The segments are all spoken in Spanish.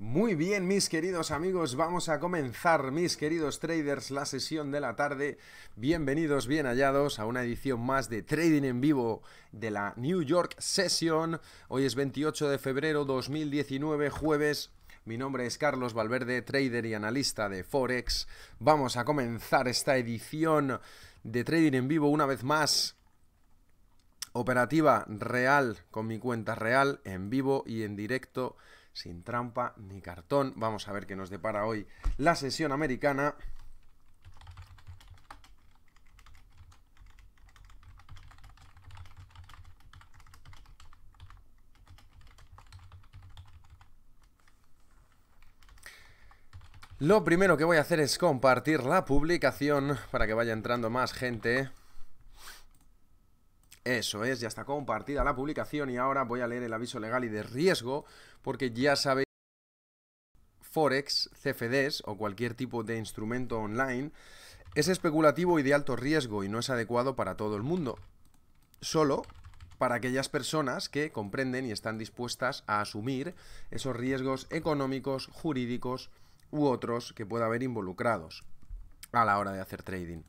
Muy bien, mis queridos amigos, vamos a comenzar, mis queridos traders, la sesión de la tarde. Bienvenidos, bien hallados a una edición más de Trading en Vivo de la New York Session. Hoy es 28 de febrero 2019, jueves. Mi nombre es Carlos Valverde, trader y analista de Forex. Vamos a comenzar esta edición de Trading en Vivo una vez más operativa real con mi cuenta real en vivo y en directo sin trampa ni cartón. Vamos a ver qué nos depara hoy la sesión americana. Lo primero que voy a hacer es compartir la publicación para que vaya entrando más gente. Eso es, ya está compartida la publicación y ahora voy a leer el aviso legal y de riesgo porque ya sabéis Forex, CFDs o cualquier tipo de instrumento online es especulativo y de alto riesgo y no es adecuado para todo el mundo. Solo para aquellas personas que comprenden y están dispuestas a asumir esos riesgos económicos, jurídicos u otros que pueda haber involucrados a la hora de hacer trading.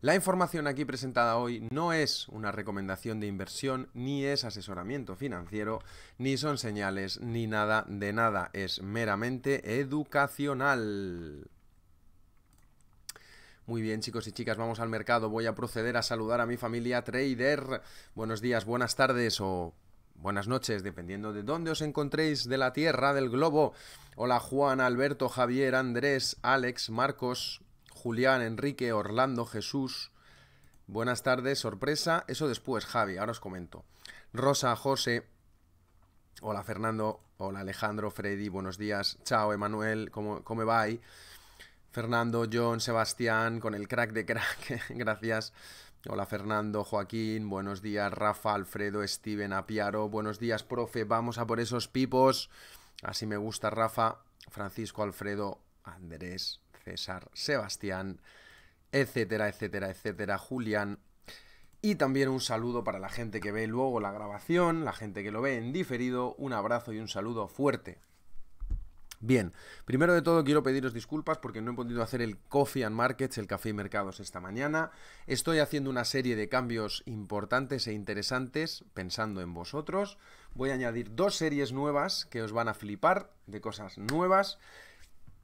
La información aquí presentada hoy no es una recomendación de inversión, ni es asesoramiento financiero, ni son señales, ni nada de nada. Es meramente educacional. Muy bien, chicos y chicas, vamos al mercado. Voy a proceder a saludar a mi familia trader. Buenos días, buenas tardes o buenas noches, dependiendo de dónde os encontréis de la Tierra, del globo. Hola Juan, Alberto, Javier, Andrés, Alex, Marcos, Julián, Enrique, Orlando, Jesús. Buenas tardes, sorpresa. Eso después, Javi, ahora os comento. Rosa, José. Hola, Fernando. Hola, Alejandro, Freddy, buenos días. Chao, Emanuel, ¿cómo, cómo va? Fernando, John, Sebastián, con el crack de crack. Gracias. Hola Fernando, Joaquín, buenos días Rafa, Alfredo, Steven, Apiaro, buenos días profe, vamos a por esos pipos. Así me gusta Rafa, Francisco, Alfredo, Andrés, César, Sebastián, etcétera, etcétera, etcétera, Julián. Y también un saludo para la gente que ve luego la grabación, la gente que lo ve en diferido, un abrazo y un saludo fuerte. Bien, primero de todo quiero pediros disculpas porque no he podido hacer el Coffee and Markets, el café y mercados esta mañana. Estoy haciendo una serie de cambios importantes e interesantes pensando en vosotros. Voy a añadir dos series nuevas que os van a flipar de cosas nuevas.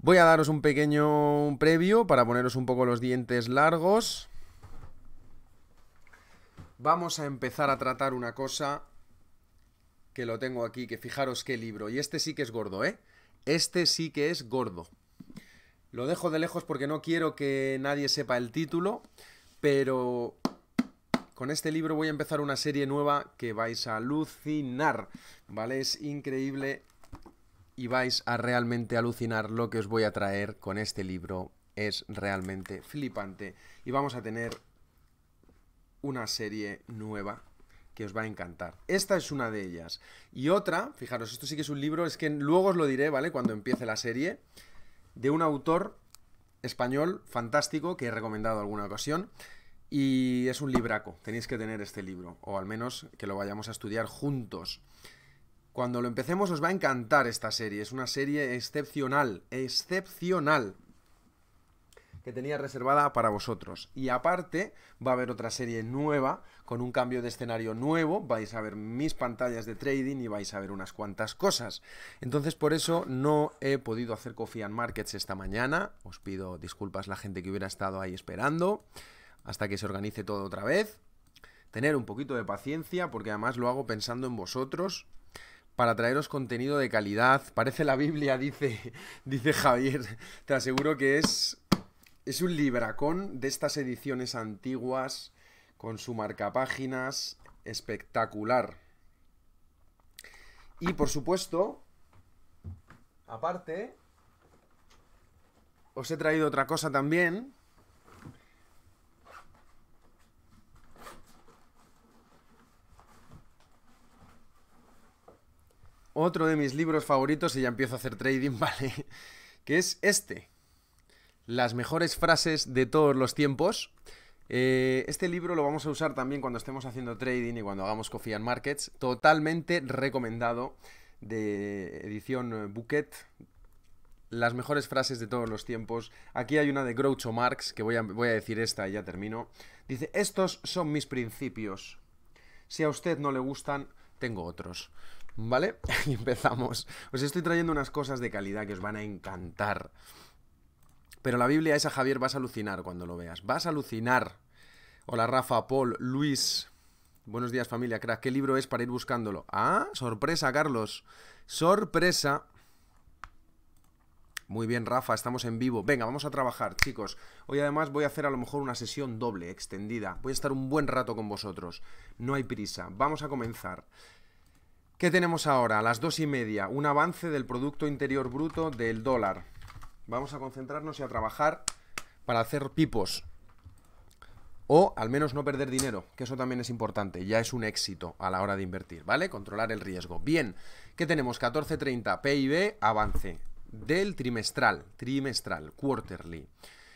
Voy a daros un pequeño previo para poneros un poco los dientes largos. Vamos a empezar a tratar una cosa que lo tengo aquí, que fijaros qué libro. Y este sí que es gordo, ¿eh? Este sí que es gordo. Lo dejo de lejos porque no quiero que nadie sepa el título, pero con este libro voy a empezar una serie nueva que vais a alucinar, ¿vale? Es increíble y vais a realmente alucinar lo que os voy a traer con este libro. Es realmente flipante y vamos a tener una serie nueva que os va a encantar. Esta es una de ellas. Y otra, fijaros, esto sí que es un libro, es que luego os lo diré, ¿vale? Cuando empiece la serie, de un autor español fantástico que he recomendado alguna ocasión. Y es un libraco, tenéis que tener este libro, o al menos que lo vayamos a estudiar juntos. Cuando lo empecemos os va a encantar esta serie. Es una serie excepcional, excepcional que tenía reservada para vosotros. Y aparte, va a haber otra serie nueva, con un cambio de escenario nuevo, vais a ver mis pantallas de trading y vais a ver unas cuantas cosas. Entonces, por eso no he podido hacer Coffee and Markets esta mañana. Os pido disculpas la gente que hubiera estado ahí esperando, hasta que se organice todo otra vez. Tener un poquito de paciencia, porque además lo hago pensando en vosotros, para traeros contenido de calidad. Parece la Biblia, dice, dice Javier. Te aseguro que es, es un libracón de estas ediciones antiguas, con su marcapáginas espectacular. Y por supuesto, aparte, os he traído otra cosa también, otro de mis libros favoritos y ya empiezo a hacer trading, ¿vale? que es este. Las mejores frases de todos los tiempos. Eh, este libro lo vamos a usar también cuando estemos haciendo trading y cuando hagamos Coffee and Markets. Totalmente recomendado de edición eh, Bouquet, Las mejores frases de todos los tiempos. Aquí hay una de Groucho Marx, que voy a, voy a decir esta y ya termino. Dice, estos son mis principios. Si a usted no le gustan, tengo otros. ¿Vale? Y empezamos. Os estoy trayendo unas cosas de calidad que os van a encantar. Pero la Biblia esa, Javier, vas a alucinar cuando lo veas. Vas a alucinar. Hola Rafa, Paul, Luis. Buenos días familia, crack. ¿Qué libro es para ir buscándolo? Ah, sorpresa, Carlos. Sorpresa. Muy bien, Rafa, estamos en vivo. Venga, vamos a trabajar, chicos. Hoy además voy a hacer a lo mejor una sesión doble, extendida. Voy a estar un buen rato con vosotros. No hay prisa. Vamos a comenzar. ¿Qué tenemos ahora? A las dos y media, un avance del Producto Interior Bruto del dólar. Vamos a concentrarnos y a trabajar para hacer pipos. O al menos no perder dinero, que eso también es importante, ya es un éxito a la hora de invertir, ¿vale? Controlar el riesgo. Bien, ¿qué tenemos? 14.30 PIB, avance del trimestral, trimestral, quarterly.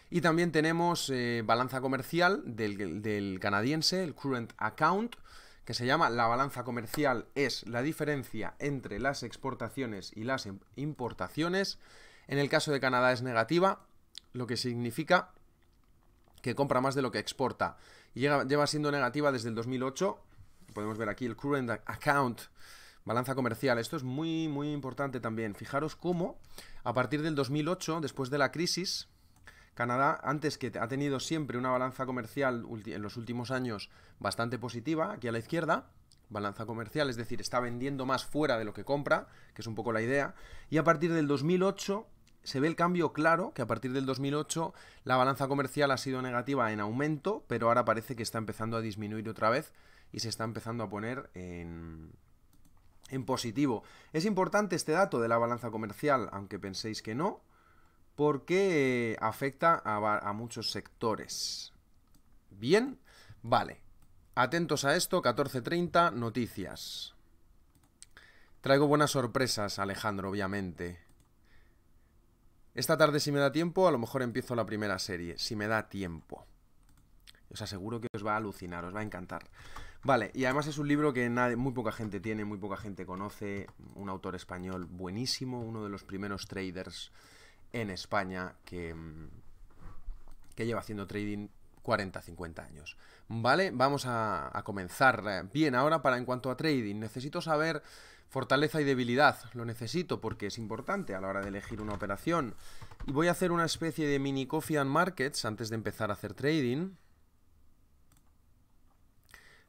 Y también tenemos eh, balanza comercial del, del, canadiense, el current account, que se llama La balanza comercial, es la diferencia entre las exportaciones y las importaciones. En el caso de Canadá es negativa, lo que significa que compra más de lo que exporta. lleva siendo negativa desde el 2008. Podemos ver aquí el Current Account, balanza comercial. Esto es muy, muy importante también. Fijaros cómo a partir del 2008, después de la crisis, Canadá, antes que ha tenido siempre una balanza comercial en los últimos años bastante positiva, aquí a la izquierda, balanza comercial, es decir, está vendiendo más fuera de lo que compra, que es un poco la idea, y a partir del 2008 se ve el cambio claro, que a partir del 2008 la balanza comercial ha sido negativa en aumento, pero ahora parece que está empezando a disminuir otra vez y se está empezando a poner en, en positivo. Es importante este dato de la balanza comercial, aunque penséis que no, porque afecta a, muchos sectores. Bien, vale. Atentos a esto, 14.30, noticias. Traigo buenas sorpresas, Alejandro, obviamente. Esta tarde, si me da tiempo, a lo mejor empiezo la primera serie, si me da tiempo. Os aseguro que os va a alucinar, os va a encantar. Vale, y además es un libro que muy poca gente tiene, muy poca gente conoce, un autor español buenísimo, uno de los primeros traders en España que, mm, que lleva haciendo trading 40-50 años. ¿Vale? Vamos a, a, comenzar. Eh, bien, ahora para en cuanto a trading, necesito saber fortaleza y debilidad. Lo necesito porque es importante a la hora de elegir una operación. Y voy a hacer una especie de mini coffee and markets antes de empezar a hacer trading.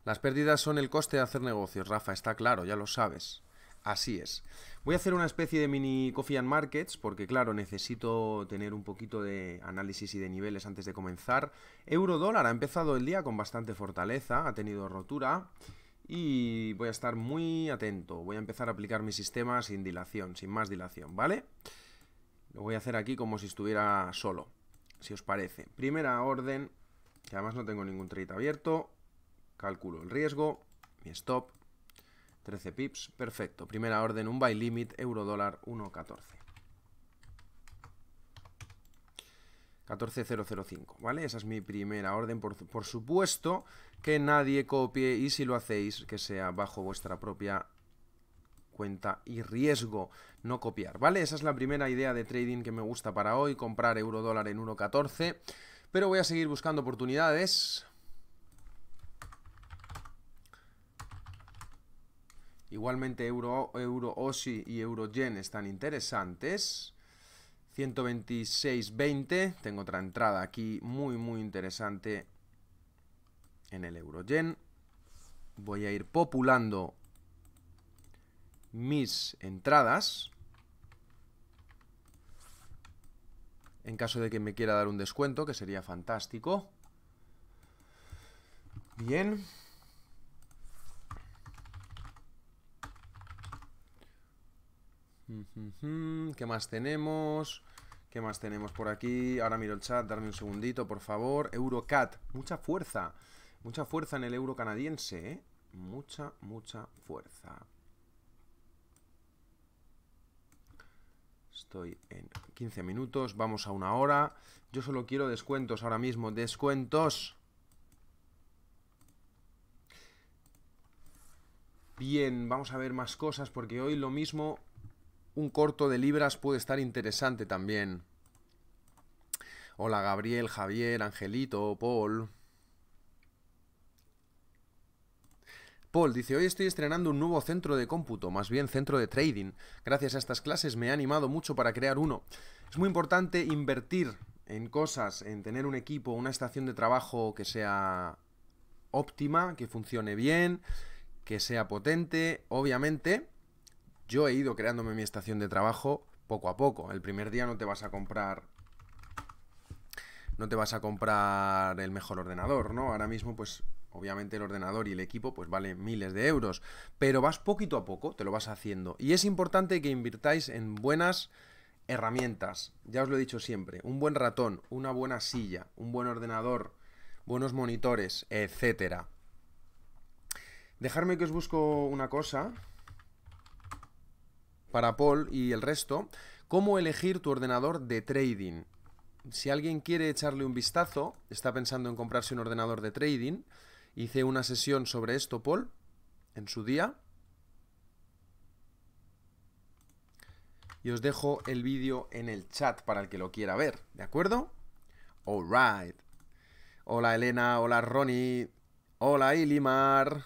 Las pérdidas son el coste de hacer negocios, Rafa, está claro, ya lo sabes. Así es. Voy a hacer una especie de mini coffee and markets porque claro, necesito tener un poquito de análisis y de niveles antes de comenzar. Euro dólar ha empezado el día con bastante fortaleza, ha tenido rotura y voy a estar muy atento. Voy a empezar a aplicar mi sistema sin dilación, sin más dilación, ¿vale? Lo voy a hacer aquí como si estuviera solo, si os parece. Primera orden, que además no tengo ningún trade abierto. Calculo el riesgo, mi stop, 13 pips, perfecto. Primera orden, un buy limit, euro dólar 1.14. 14005, ¿vale? Esa es mi primera orden. Por, supuesto que nadie copie y si lo hacéis, que sea bajo vuestra propia cuenta y riesgo no copiar, ¿vale? Esa es la primera idea de trading que me gusta para hoy, comprar euro dólar en 1.14, pero voy a seguir buscando oportunidades Igualmente euro, euro OSI y euro yen están interesantes. 126.20. Tengo otra entrada aquí muy, muy interesante en el euro yen. Voy a ir populando mis entradas. En caso de que me quiera dar un descuento, que sería fantástico. Bien. ¿Qué más tenemos? ¿Qué más tenemos por aquí? Ahora miro el chat, darme un segundito, por favor. Eurocat, mucha fuerza. Mucha fuerza en el euro canadiense, ¿eh? Mucha, mucha fuerza. Estoy en 15 minutos, vamos a una hora. Yo solo quiero descuentos ahora mismo, descuentos. Bien, vamos a ver más cosas porque hoy lo mismo un corto de libras puede estar interesante también. Hola Gabriel, Javier, Angelito, Paul. Paul dice, hoy estoy estrenando un nuevo centro de cómputo, más bien centro de trading. Gracias a estas clases me ha animado mucho para crear uno. Es muy importante invertir en cosas, en tener un equipo, una estación de trabajo que sea óptima, que funcione bien, que sea potente, obviamente. Yo he ido creándome mi estación de trabajo poco a poco. El primer día no te vas a comprar no te vas a comprar el mejor ordenador, ¿no? Ahora mismo, pues obviamente el ordenador y el equipo, pues vale miles de euros, pero vas poquito a poco, te lo vas haciendo. Y es importante que invirtáis en buenas herramientas, ya os lo he dicho siempre, un buen ratón, una buena silla, un buen ordenador, buenos monitores, etcétera. Dejadme que os busco una cosa para Paul y el resto, cómo elegir tu ordenador de trading. Si alguien quiere echarle un vistazo, está pensando en comprarse un ordenador de trading, hice una sesión sobre esto, Paul, en su día. Y os dejo el vídeo en el chat para el que lo quiera ver, ¿de acuerdo? right. Hola Elena, hola Ronnie, hola Ilimar.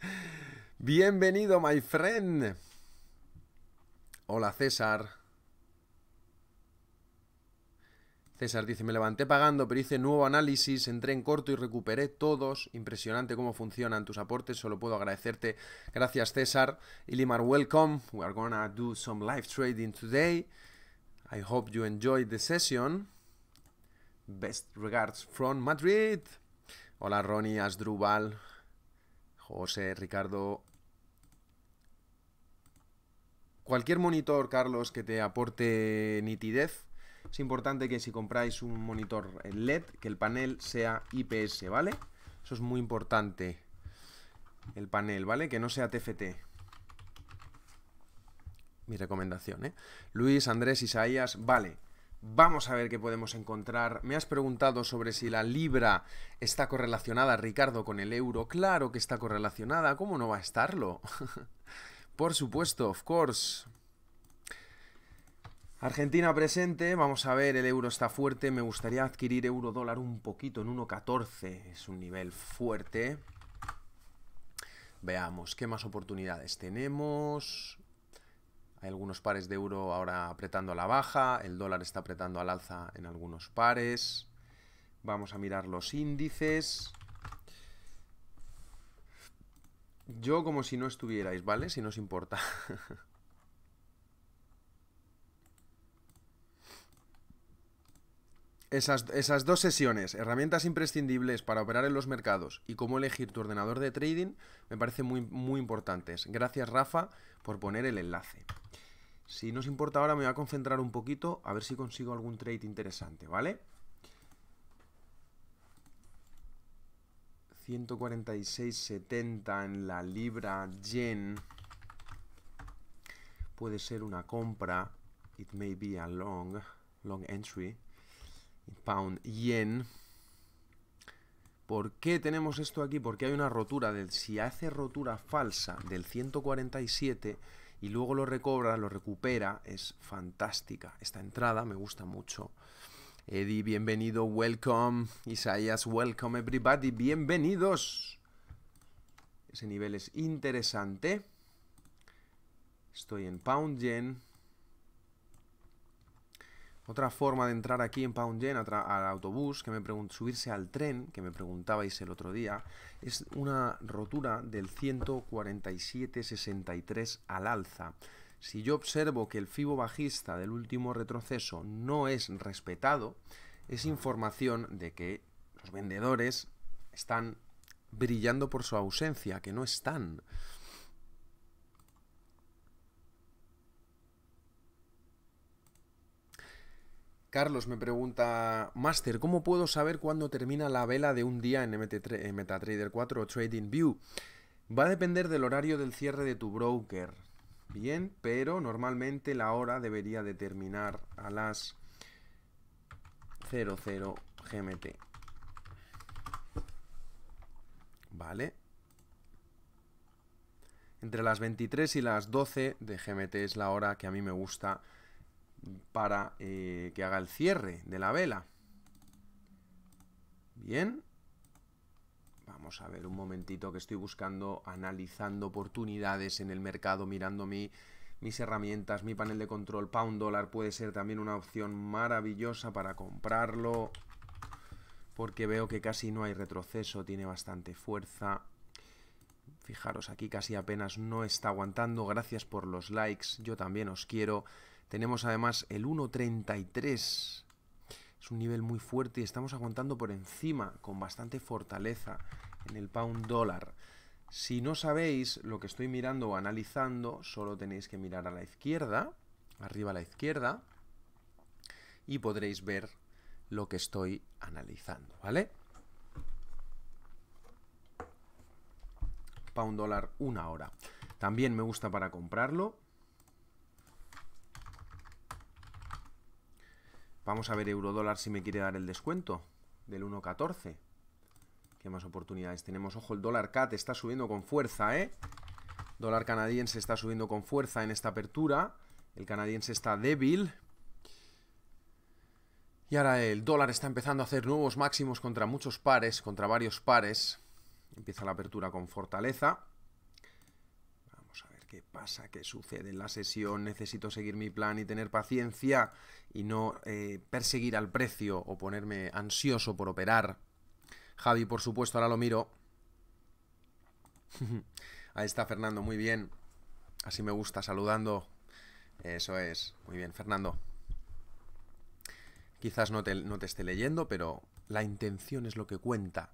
Bienvenido, my friend. Hola César. César dice, me levanté pagando, pero hice nuevo análisis, entré en corto y recuperé todos. Impresionante cómo funcionan tus aportes, solo puedo agradecerte. Gracias César. Ilimar, welcome. We are gonna do some live trading today. I hope you enjoy the session. Best regards from Madrid. Hola Ronnie, Asdrúbal, José, Ricardo, Cualquier monitor, Carlos, que te aporte nitidez, es importante que si compráis un monitor LED, que el panel sea IPS, ¿vale? Eso es muy importante. El panel, ¿vale? Que no sea TFT. Mi recomendación, ¿eh? Luis, Andrés, Isaías, vale. Vamos a ver qué podemos encontrar. Me has preguntado sobre si la libra está correlacionada, Ricardo, con el euro. Claro que está correlacionada. ¿Cómo no va a estarlo? Por supuesto, of course. Argentina presente, vamos a ver, el euro está fuerte, me gustaría adquirir euro dólar un poquito en 1.14, es un nivel fuerte. Veamos, ¿qué más oportunidades tenemos? Hay algunos pares de euro ahora apretando a la baja, el dólar está apretando al alza en algunos pares. Vamos a mirar los índices. Yo como si no estuvierais, ¿vale? Si no os importa. Esas, dos sesiones, herramientas imprescindibles para operar en los mercados y cómo elegir tu ordenador de trading, me parecen muy, muy importantes. Gracias Rafa por poner el enlace. Si no os importa ahora me voy a concentrar un poquito a ver si consigo algún trade interesante, ¿vale? 146.70 en la libra yen puede ser una compra. It may be a long, long entry. pound yen. ¿Por qué tenemos esto aquí? Porque hay una rotura del si hace rotura falsa del 147 y luego lo recobra, lo recupera, es fantástica. Esta entrada me gusta mucho. Eddie, bienvenido, welcome. Isaías, welcome everybody, bienvenidos. Ese nivel es interesante. Estoy en Pound Yen. Otra forma de entrar aquí en Pound Gen, al autobús, que me subirse al tren, que me preguntabais el otro día, es una rotura del 147.63 al alza. Si yo observo que el fibo bajista del último retroceso no es respetado, es información de que los vendedores están brillando por su ausencia, que no están. Carlos me pregunta, Master, ¿cómo puedo saber cuándo termina la vela de un día en, MetaTrader 4 o TradingView? Va a depender del horario del cierre de tu broker. Bien, pero normalmente la hora debería de terminar a las 00 GMT. Vale. Entre las 23 y las 12 de GMT es la hora que a mí me gusta para eh, que haga el cierre de la vela. Bien. Vamos a ver un momentito que estoy buscando, analizando oportunidades en el mercado, mirando mis herramientas, mi panel de control. Pound dólar puede ser también una opción maravillosa para comprarlo. Porque veo que casi no hay retroceso, tiene bastante fuerza. Fijaros, aquí casi apenas no está aguantando. Gracias por los likes, yo también os quiero. Tenemos además el 1.33. Es un nivel muy fuerte y estamos aguantando por encima con bastante fortaleza en el pound dólar. Si no sabéis lo que estoy mirando o analizando, solo tenéis que mirar a la izquierda, arriba a la izquierda, y podréis ver lo que estoy analizando, ¿vale? Pound dólar una hora. También me gusta para comprarlo. Vamos a ver euro dólar si me quiere dar el descuento del 1.14. ¿Qué más oportunidades tenemos? Ojo, el dólar CAT está subiendo con fuerza, ¿eh? Dólar canadiense está subiendo con fuerza en esta apertura. El canadiense está débil. Y ahora el dólar está empezando a hacer nuevos máximos contra muchos pares, contra varios pares. Empieza la apertura con fortaleza. Vamos a ver qué pasa, qué sucede en la sesión. Necesito seguir mi plan y tener paciencia y no eh, perseguir al precio o ponerme ansioso por operar Javi, por supuesto, ahora lo miro. Ahí está Fernando, muy bien. Así me gusta, saludando. Eso es, muy bien, Fernando. Quizás no te, no te esté leyendo, pero la intención es lo que cuenta.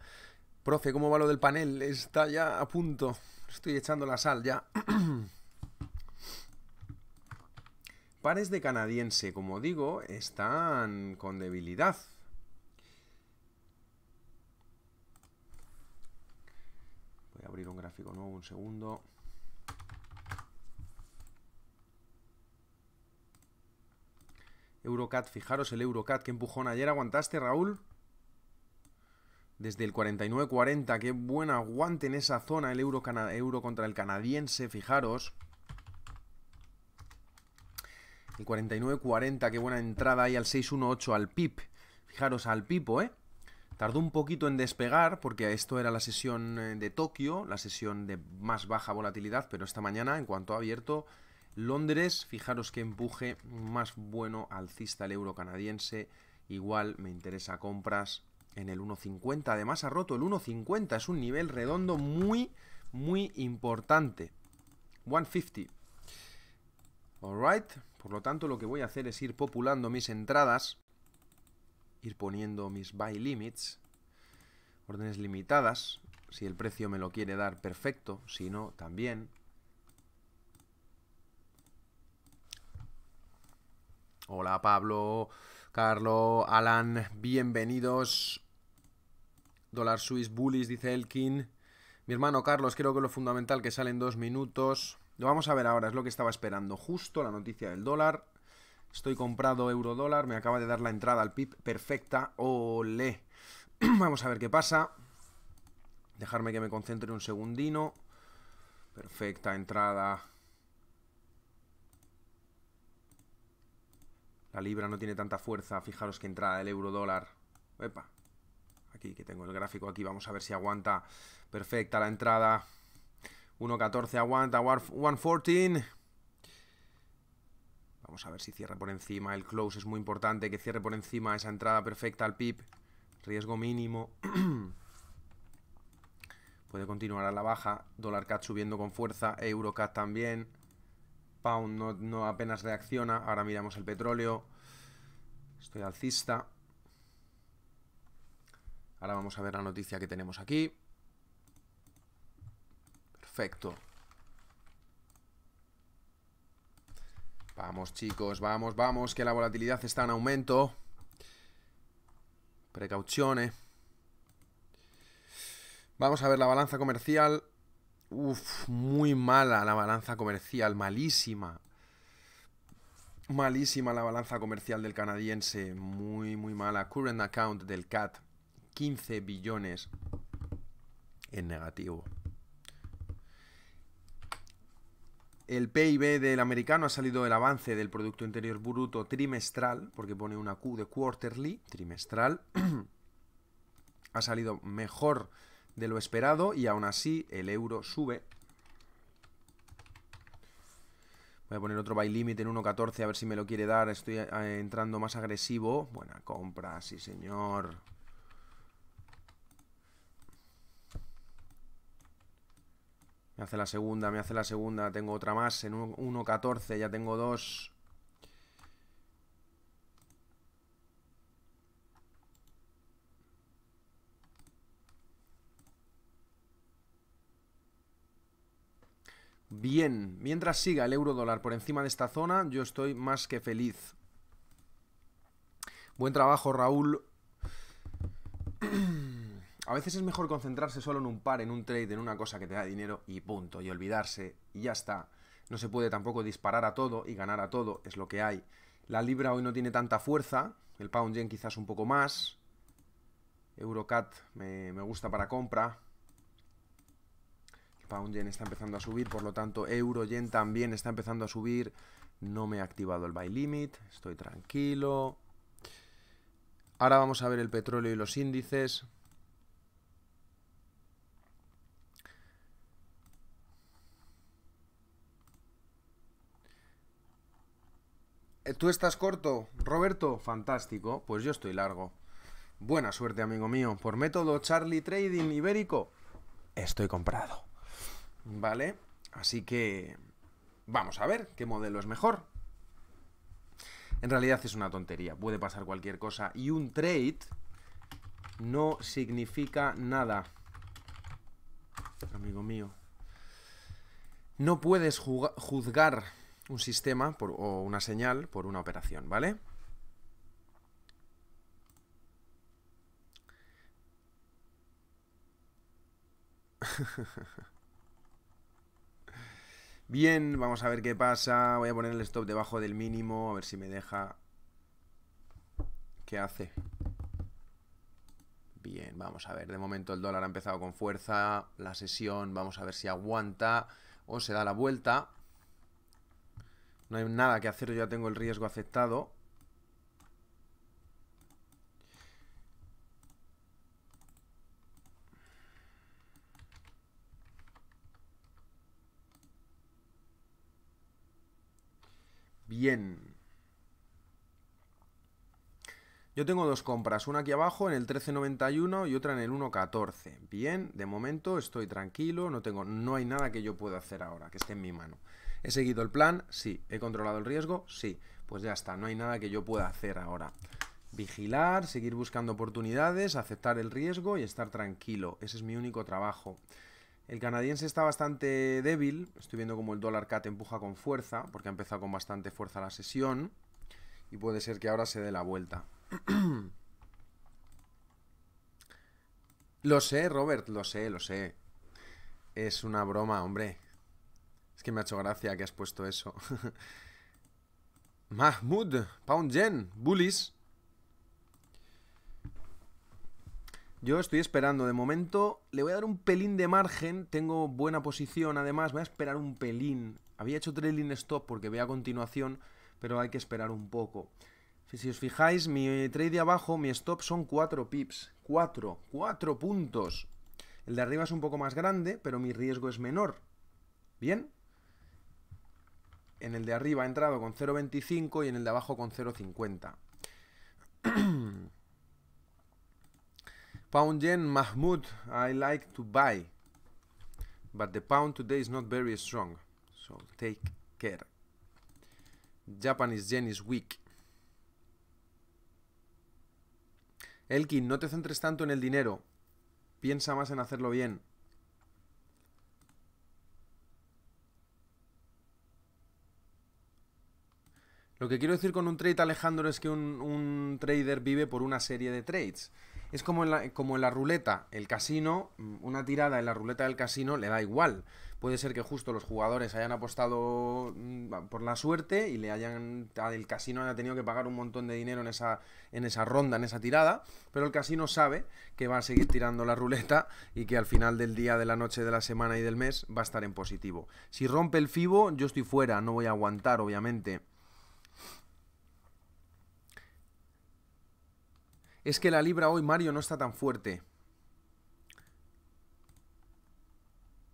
Profe, ¿cómo va lo del panel? Está ya a punto. Estoy echando la sal ya. Pares de canadiense, como digo, están con debilidad. abrir un gráfico nuevo un segundo. Eurocat, fijaros el Eurocat, que empujón. Ayer aguantaste, Raúl. Desde el 49-40, qué buen aguante en esa zona el euro, euro contra el canadiense, fijaros. El 49-40, qué buena entrada ahí al 618 al PIP. Fijaros al Pipo, ¿eh? Tardó un poquito en despegar porque esto era la sesión eh, de Tokio, la sesión de más baja volatilidad, pero esta mañana, en cuanto ha abierto, Londres, fijaros que empuje más bueno alcista el euro canadiense, igual me interesa compras en el 1.50, además ha roto el 1.50, es un nivel redondo muy, muy importante. 150. right. por lo tanto lo que voy a hacer es ir populando mis entradas ir poniendo mis buy limits, órdenes limitadas, si el precio me lo quiere dar, perfecto, si no, también. Hola Pablo, Carlos, Alan, bienvenidos. Dólar Swiss Bullies, dice Elkin. Mi hermano Carlos, creo que lo fundamental que salen dos minutos. Lo vamos a ver ahora, es lo que estaba esperando. Justo la noticia del dólar. Estoy comprado euro dólar, me acaba de dar la entrada al PIB perfecta. ¡Ole! Vamos a ver qué pasa. Dejarme que me concentre un segundino. Perfecta entrada. La libra no tiene tanta fuerza. Fijaros que entrada del euro dólar. Epa. Aquí que tengo el gráfico aquí. Vamos a ver si aguanta. Perfecta la entrada. 1.14 aguanta. 1.14. Vamos a ver si cierra por encima. El close es muy importante, que cierre por encima esa entrada perfecta al pip. Riesgo mínimo. Puede continuar a la baja. Dólar cat subiendo con fuerza. Euro cat también. Pound no, no apenas reacciona. Ahora miramos el petróleo. Estoy alcista. Ahora vamos a ver la noticia que tenemos aquí. Perfecto. Vamos chicos, vamos, vamos, que la volatilidad está en aumento. Precauciones. Vamos a ver la balanza comercial. Uf, muy mala la balanza comercial, malísima. Malísima la balanza comercial del canadiense, muy, muy mala. Current account del CAT, 15 billones en negativo. El PIB del americano ha salido del avance del Producto Interior Bruto trimestral, porque pone una Q de quarterly, trimestral. ha salido mejor de lo esperado y aún así el euro sube. Voy a poner otro buy limit en 1.14 a ver si me lo quiere dar. Estoy eh, entrando más agresivo. Buena compra, sí señor. Me hace la segunda, me hace la segunda. Tengo otra más. En 1.14 ya tengo dos. Bien, mientras siga el euro dólar por encima de esta zona, yo estoy más que feliz. Buen trabajo, Raúl a veces es mejor concentrarse solo en un par, en un trade, en una cosa que te da dinero y punto, y olvidarse, y ya está. No se puede tampoco disparar a todo y ganar a todo, es lo que hay. La libra hoy no tiene tanta fuerza, el pound yen quizás un poco más. Eurocat me, gusta para compra. pound yen está empezando a subir, por lo tanto euro yen también está empezando a subir. No me he activado el buy limit, estoy tranquilo. Ahora vamos a ver el petróleo y los índices. Eh, ¿Tú estás corto, Roberto? Fantástico, pues yo estoy largo. Buena suerte, amigo mío. Por método Charlie Trading Ibérico, estoy comprado. ¿Vale? Así que vamos a ver qué modelo es mejor. En realidad es una tontería, puede pasar cualquier cosa. Y un trade no significa nada. Amigo mío. No puedes juzgar un sistema o una señal por una operación, ¿vale? Bien, vamos a ver qué pasa. Voy a poner el stop debajo del mínimo, a ver si me deja... ¿Qué hace? Bien, vamos a ver. De momento el dólar ha empezado con fuerza, la sesión, vamos a ver si aguanta o se da la vuelta. No hay nada que hacer, yo ya tengo el riesgo aceptado. Bien. Yo tengo dos compras, una aquí abajo en el 1391 y otra en el 114. Bien, de momento estoy tranquilo, no tengo no hay nada que yo pueda hacer ahora que esté en mi mano. ¿He seguido el plan? Sí. ¿He controlado el riesgo? Sí. Pues ya está, no hay nada que yo pueda hacer ahora. Vigilar, seguir buscando oportunidades, aceptar el riesgo y estar tranquilo. Ese es mi único trabajo. El canadiense está bastante débil. Estoy viendo como el dólar CAT empuja con fuerza, porque ha empezado con bastante fuerza la sesión. Y puede ser que ahora se dé la vuelta. lo sé, Robert, lo sé, lo sé. Es una broma, hombre que me ha hecho gracia que has puesto eso. Mahmoud, Pound Yen, Bullies. Yo estoy esperando. De momento le voy a dar un pelín de margen. Tengo buena posición, además. Voy a esperar un pelín. Había hecho trailing stop porque ve a continuación, pero hay que esperar un poco. Si os fijáis, mi trade de abajo, mi stop son 4 pips. 4, 4 puntos. El de arriba es un poco más grande, pero mi riesgo es menor. ¿Bien? en el de arriba ha entrado con 0,25 y en el de abajo con 0,50. pound yen Mahmoud, I like to buy. But the pound today is not very strong. So take care. Japanese yen is weak. Elkin, no te centres tanto en el dinero. Piensa más en hacerlo bien. Lo que quiero decir con un trade, Alejandro, es que un, trader vive por una serie de trades. Es como en, la, como en la ruleta, el casino, mm, una tirada en la ruleta del casino le da igual. Puede ser que justo los jugadores hayan apostado mm, por la suerte y le hayan ah, el casino haya tenido que pagar un montón de dinero en esa en esa ronda, en esa tirada, pero el casino sabe que va a seguir tirando la ruleta y que al final del día, de la noche, de la semana y del mes va a estar en positivo. Si rompe el FIBO, yo estoy fuera, no voy a aguantar, obviamente. Es que la libra hoy Mario no está tan fuerte.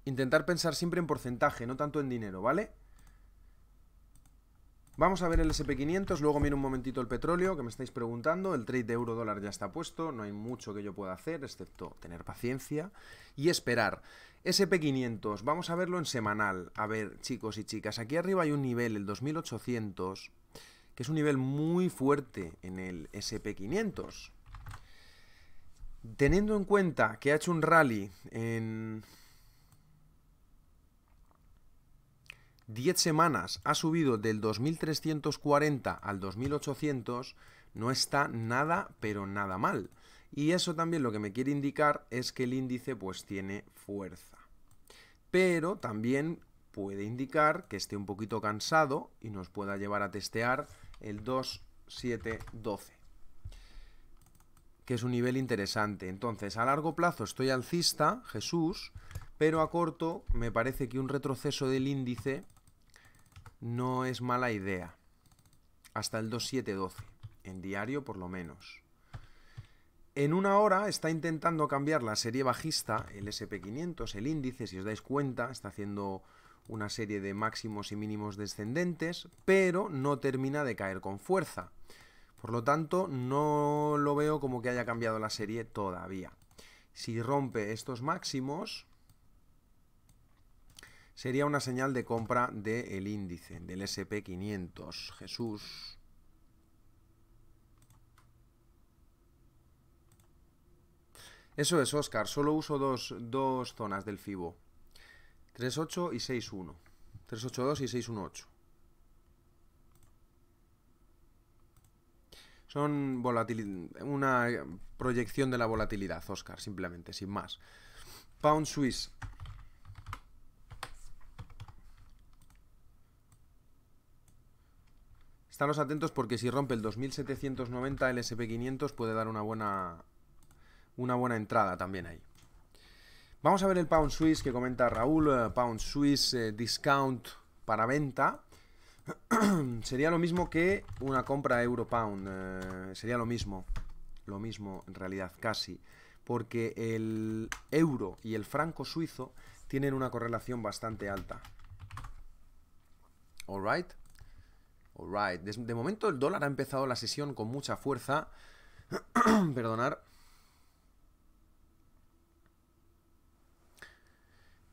Intentar pensar siempre en porcentaje, no tanto en dinero, ¿vale? Vamos a ver el SP500, luego miro un momentito el petróleo que me estáis preguntando. El trade de euro-dólar ya está puesto, no hay mucho que yo pueda hacer, excepto tener paciencia y esperar. SP500, vamos a verlo en semanal. A ver, chicos y chicas, aquí arriba hay un nivel, el 2800, que es un nivel muy fuerte en el SP500. Teniendo en cuenta que ha hecho un rally en 10 semanas, ha subido del 2340 al 2800, no está nada, pero nada mal. Y eso también lo que me quiere indicar es que el índice pues tiene fuerza. Pero también puede indicar que esté un poquito cansado y nos pueda llevar a testear el 2712 que es un nivel interesante. Entonces, a largo plazo estoy alcista, Jesús, pero a corto me parece que un retroceso del índice no es mala idea. Hasta el 2712, en diario por lo menos. En una hora está intentando cambiar la serie bajista, el SP500, el índice, si os dais cuenta, está haciendo una serie de máximos y mínimos descendentes, pero no termina de caer con fuerza. Por lo tanto, no lo veo como que haya cambiado la serie todavía. Si rompe estos máximos, sería una señal de compra del índice, del SP500. Jesús. Eso es, Oscar. Solo uso dos, zonas del FIBO. 3.8 y 6.1. 3.82 y 6.18. Son una proyección de la volatilidad, Oscar, simplemente, sin más. Pound Swiss. Estaros atentos porque si rompe el 2790 el SP500 puede dar una buena, una buena entrada también ahí. Vamos a ver el Pound Swiss que comenta Raúl, eh, Pound Swiss eh, discount para venta. sería lo mismo que una compra euro-pound. Eh, sería lo mismo. Lo mismo, en realidad, casi. Porque el euro y el franco suizo tienen una correlación bastante alta. Alright. Alright. De, de momento el dólar ha empezado la sesión con mucha fuerza. Perdonar.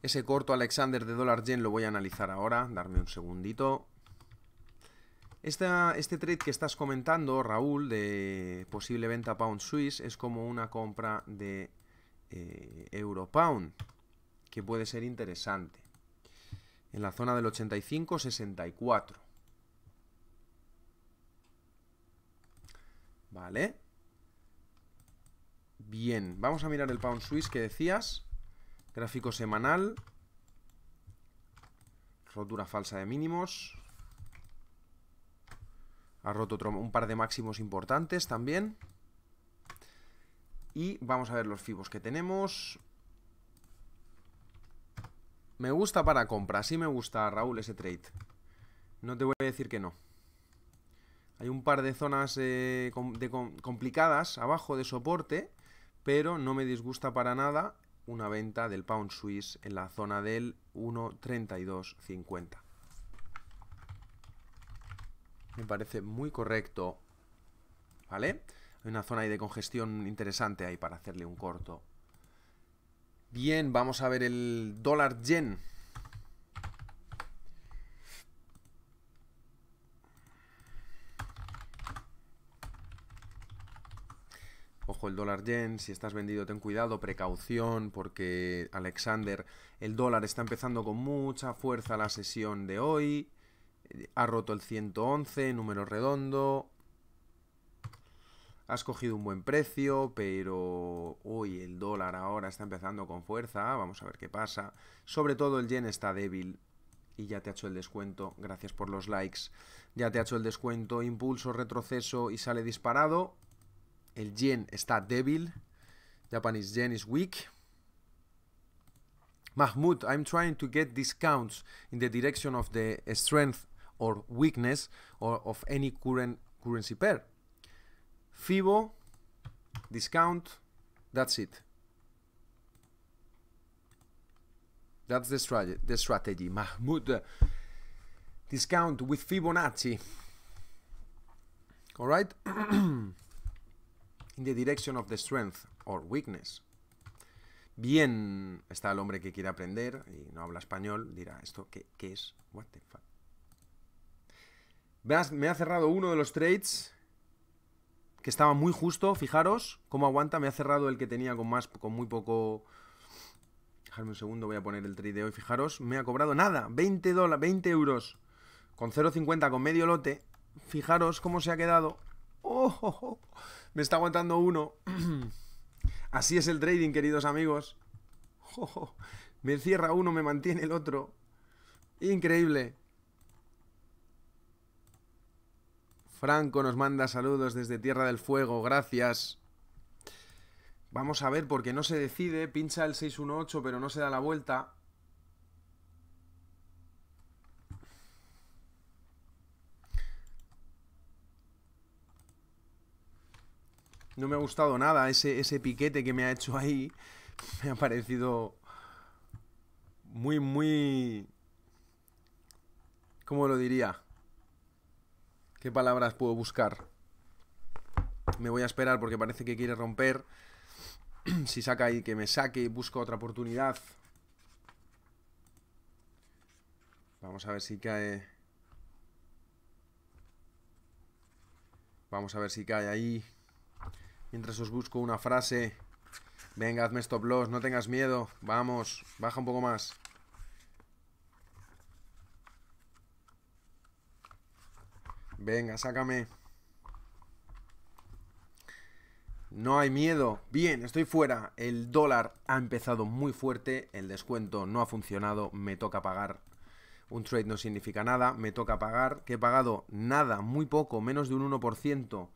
Ese corto Alexander de dólar yen lo voy a analizar ahora. Darme un segundito este trade que estás comentando, Raúl, de posible venta Pound Swiss, es como una compra de eh, Euro Pound, que puede ser interesante. En la zona del 85-64. Vale. Bien, vamos a mirar el Pound Swiss que decías. Gráfico semanal. Rotura falsa de mínimos. Ha roto un par de máximos importantes también. Y vamos a ver los fibos que tenemos. Me gusta para compra, sí me gusta, Raúl, ese trade. No te voy a decir que no. Hay un par de zonas eh, complicadas abajo de soporte, pero no me disgusta para nada una venta del Pound Swiss en la zona del 1.3250. Me parece muy correcto. ¿Vale? Hay una zona ahí de congestión interesante ahí para hacerle un corto. Bien, vamos a ver el dólar yen. Ojo el dólar yen, si estás vendido ten cuidado, precaución, porque Alexander, el dólar está empezando con mucha fuerza la sesión de hoy. Ha roto el 111, número redondo. Has cogido un buen precio, pero... hoy el dólar ahora está empezando con fuerza. Vamos a ver qué pasa. Sobre todo el yen está débil. Y ya te ha hecho el descuento. Gracias por los likes. Ya te ha hecho el descuento. Impulso, retroceso y sale disparado. El yen está débil. Japanese yen is weak. Mahmoud, I'm trying to get discounts in the direction of the strength or weakness or of any current currency pair. FIBO, discount, that's it. That's the strategy, the strategy. Mahmoud, discount with Fibonacci. All right? In the direction of the strength or weakness. Bien, está el hombre que quiere aprender y no habla español, dirá, ¿esto qué, qué es? What the fuck? Me ha cerrado uno de los trades que estaba muy justo, fijaros cómo aguanta, me ha cerrado el que tenía con más con muy poco Dejadme un segundo, voy a poner el trade de hoy, fijaros, me ha cobrado nada, 20 dólares, 20 euros con 0.50 con medio lote. Fijaros cómo se ha quedado. ¡Oh! me está aguantando uno. Así es el trading, queridos amigos. ¡Oh! Me cierra uno, me mantiene el otro. Increíble. Franco nos manda saludos desde Tierra del Fuego, gracias. Vamos a ver, porque no se decide, pincha el 618, pero no se da la vuelta. No me ha gustado nada ese, ese piquete que me ha hecho ahí. Me ha parecido muy, muy... ¿Cómo lo diría? ¿Qué palabras puedo buscar? Me voy a esperar porque parece que quiere romper. si saca ahí, que me saque. Busco otra oportunidad. Vamos a ver si cae... Vamos a ver si cae ahí. Mientras os busco una frase. Venga, hazme stop loss, no tengas miedo. Vamos, baja un poco más. Venga, sácame. No hay miedo. Bien, estoy fuera. El dólar ha empezado muy fuerte. El descuento no ha funcionado. Me toca pagar. Un trade no significa nada. Me toca pagar. Que he pagado nada, muy poco, menos de un 1%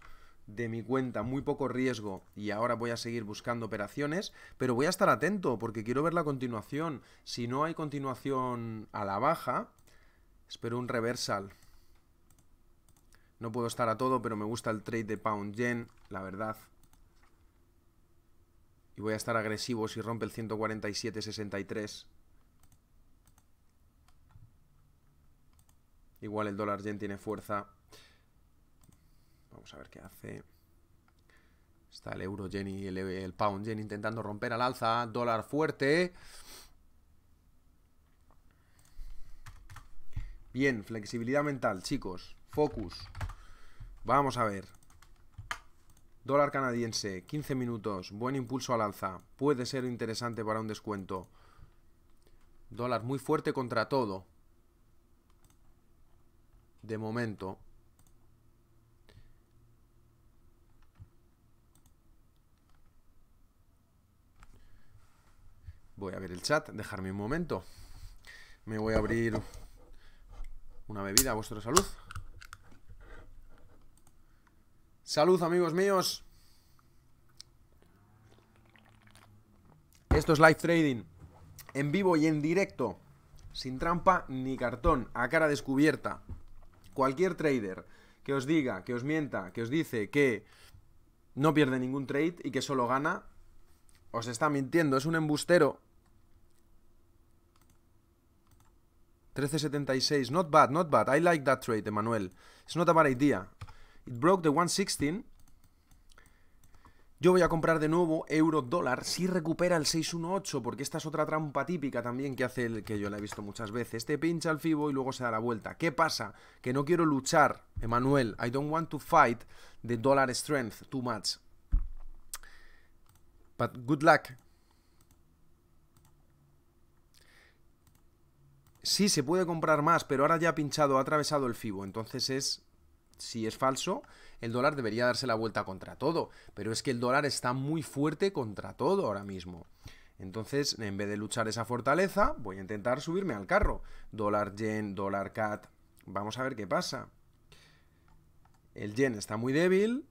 de mi cuenta, muy poco riesgo y ahora voy a seguir buscando operaciones, pero voy a estar atento porque quiero ver la continuación. Si no hay continuación a la baja, espero un reversal. No puedo estar a todo, pero me gusta el trade de Pound Yen, la verdad. Y voy a estar agresivo si rompe el 147.63. Igual el dólar yen tiene fuerza. Vamos a ver qué hace. Está el euro yen y el, pound yen intentando romper al alza. Dólar fuerte. Bien, flexibilidad mental, chicos. Focus. Vamos a ver. Dólar canadiense, 15 minutos, buen impulso al alza, puede ser interesante para un descuento. Dólar muy fuerte contra todo. De momento. Voy a ver el chat, dejarme un momento. Me voy a abrir una bebida a vuestra salud. Salud, amigos míos. Esto es live trading. En vivo y en directo. Sin trampa ni cartón. A cara descubierta. Cualquier trader que os diga, que os mienta, que os dice que no pierde ningún trade y que solo gana, os está mintiendo. Es un embustero. 13.76. Not bad, not bad. I like that trade, Emanuel. It's not a bad idea. It broke the 116. Yo voy a comprar de nuevo euro dólar si recupera el 618, porque esta es otra trampa típica también que hace el que yo la he visto muchas veces. Te este pincha el FIBO y luego se da la vuelta. ¿Qué pasa? Que no quiero luchar, Emanuel. I don't want to fight the dollar strength too much. But good luck. Sí, se puede comprar más, pero ahora ya ha pinchado, ha atravesado el FIBO, entonces es si es falso, el dólar debería darse la vuelta contra todo. Pero es que el dólar está muy fuerte contra todo ahora mismo. Entonces, en vez de luchar esa fortaleza, voy a intentar subirme al carro. Dólar yen, dólar cat. Vamos a ver qué pasa. El yen está muy débil,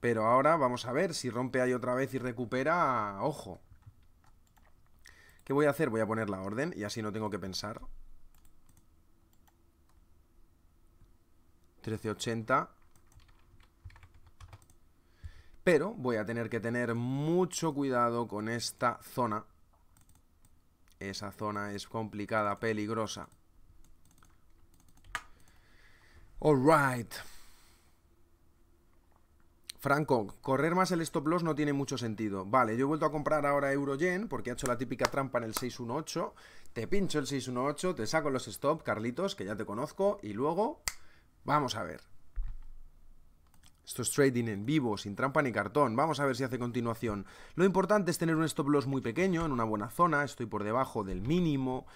pero ahora vamos a ver si rompe ahí otra vez y recupera. Ojo. ¿Qué voy a hacer? Voy a poner la orden y así no tengo que pensar. 1380. Pero voy a tener que tener mucho cuidado con esta zona. Esa zona es complicada, peligrosa. right. Franco, correr más el stop loss no tiene mucho sentido. Vale, yo he vuelto a comprar ahora Eurogen porque ha hecho la típica trampa en el 618. Te pincho el 618, te saco los stop, Carlitos, que ya te conozco, y luego Vamos a ver. Esto es trading en vivo, sin trampa ni cartón. Vamos a ver si hace continuación. Lo importante es tener un stop loss muy pequeño, en una buena zona. Estoy por debajo del mínimo.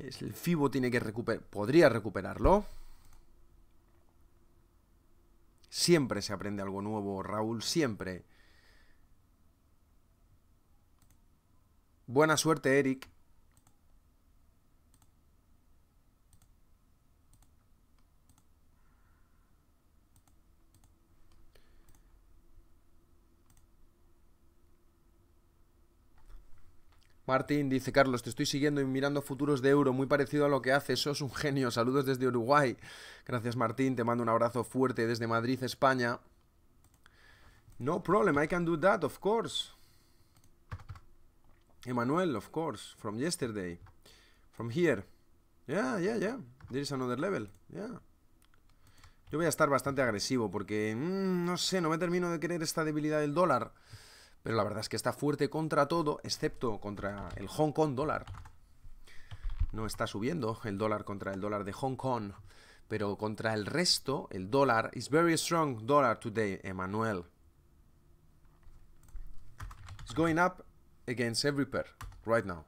El FIBO tiene que recuperar... Podría recuperarlo. Siempre se aprende algo nuevo, Raúl. Siempre. Buena suerte, Eric. Martín dice, Carlos, te estoy siguiendo y mirando futuros de euro, muy parecido a lo que haces, sos un genio, saludos desde Uruguay. Gracias Martín, te mando un abrazo fuerte desde Madrid, España. No problem, I can do that, of course. Emanuel, of course, from yesterday, from here. Yeah, yeah, yeah, there is another level, yeah. Yo voy a estar bastante agresivo porque, mm, no sé, no me termino de querer esta debilidad del dólar. Pero la verdad es que está fuerte contra todo, excepto contra el Hong Kong dólar. No está subiendo el dólar contra el dólar de Hong Kong. Pero contra el resto, el dólar is very strong dollar today, Emmanuel. It's going up against every pair right now.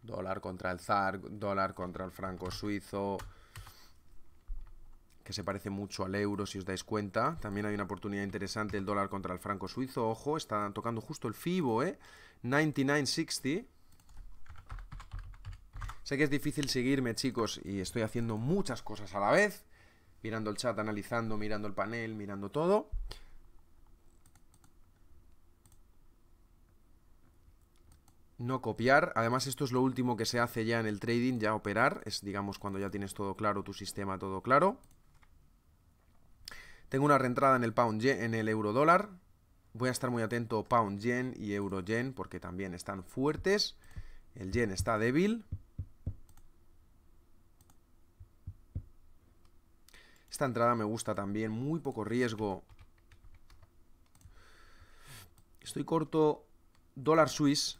Dólar contra el zar, dólar contra el franco suizo, que se parece mucho al euro, si os dais cuenta. También hay una oportunidad interesante, el dólar contra el franco suizo. Ojo, está tocando justo el FIBO, ¿eh? 99.60. Sé que es difícil seguirme, chicos, y estoy haciendo muchas cosas a la vez. Mirando el chat, analizando, mirando el panel, mirando todo. no copiar. Además, esto es lo último que se hace ya en el trading, ya operar. Es, digamos, cuando ya tienes todo claro, tu sistema todo claro. Tengo una reentrada en el pound en el euro dólar. Voy a estar muy atento pound yen y euro yen porque también están fuertes. El yen está débil. Esta entrada me gusta también, muy poco riesgo. Estoy corto dólar suiz.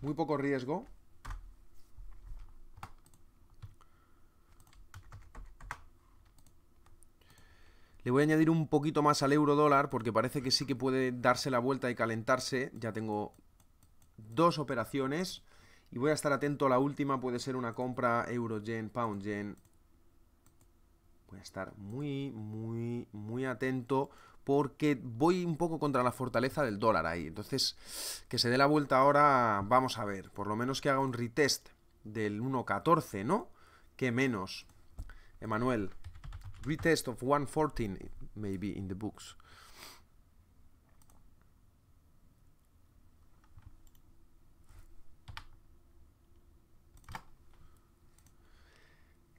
Muy poco riesgo. Le voy a añadir un poquito más al euro dólar porque parece que sí que puede darse la vuelta y calentarse. Ya tengo dos operaciones y voy a estar atento. a La última puede ser una compra euro yen, pound yen. Voy a estar muy, muy, muy atento porque voy un poco contra la fortaleza del dólar ahí. Entonces, que se dé la vuelta ahora, vamos a ver. Por lo menos que haga un retest del 1.14, ¿no? Que menos. Emanuel, retest of 114 maybe in the books.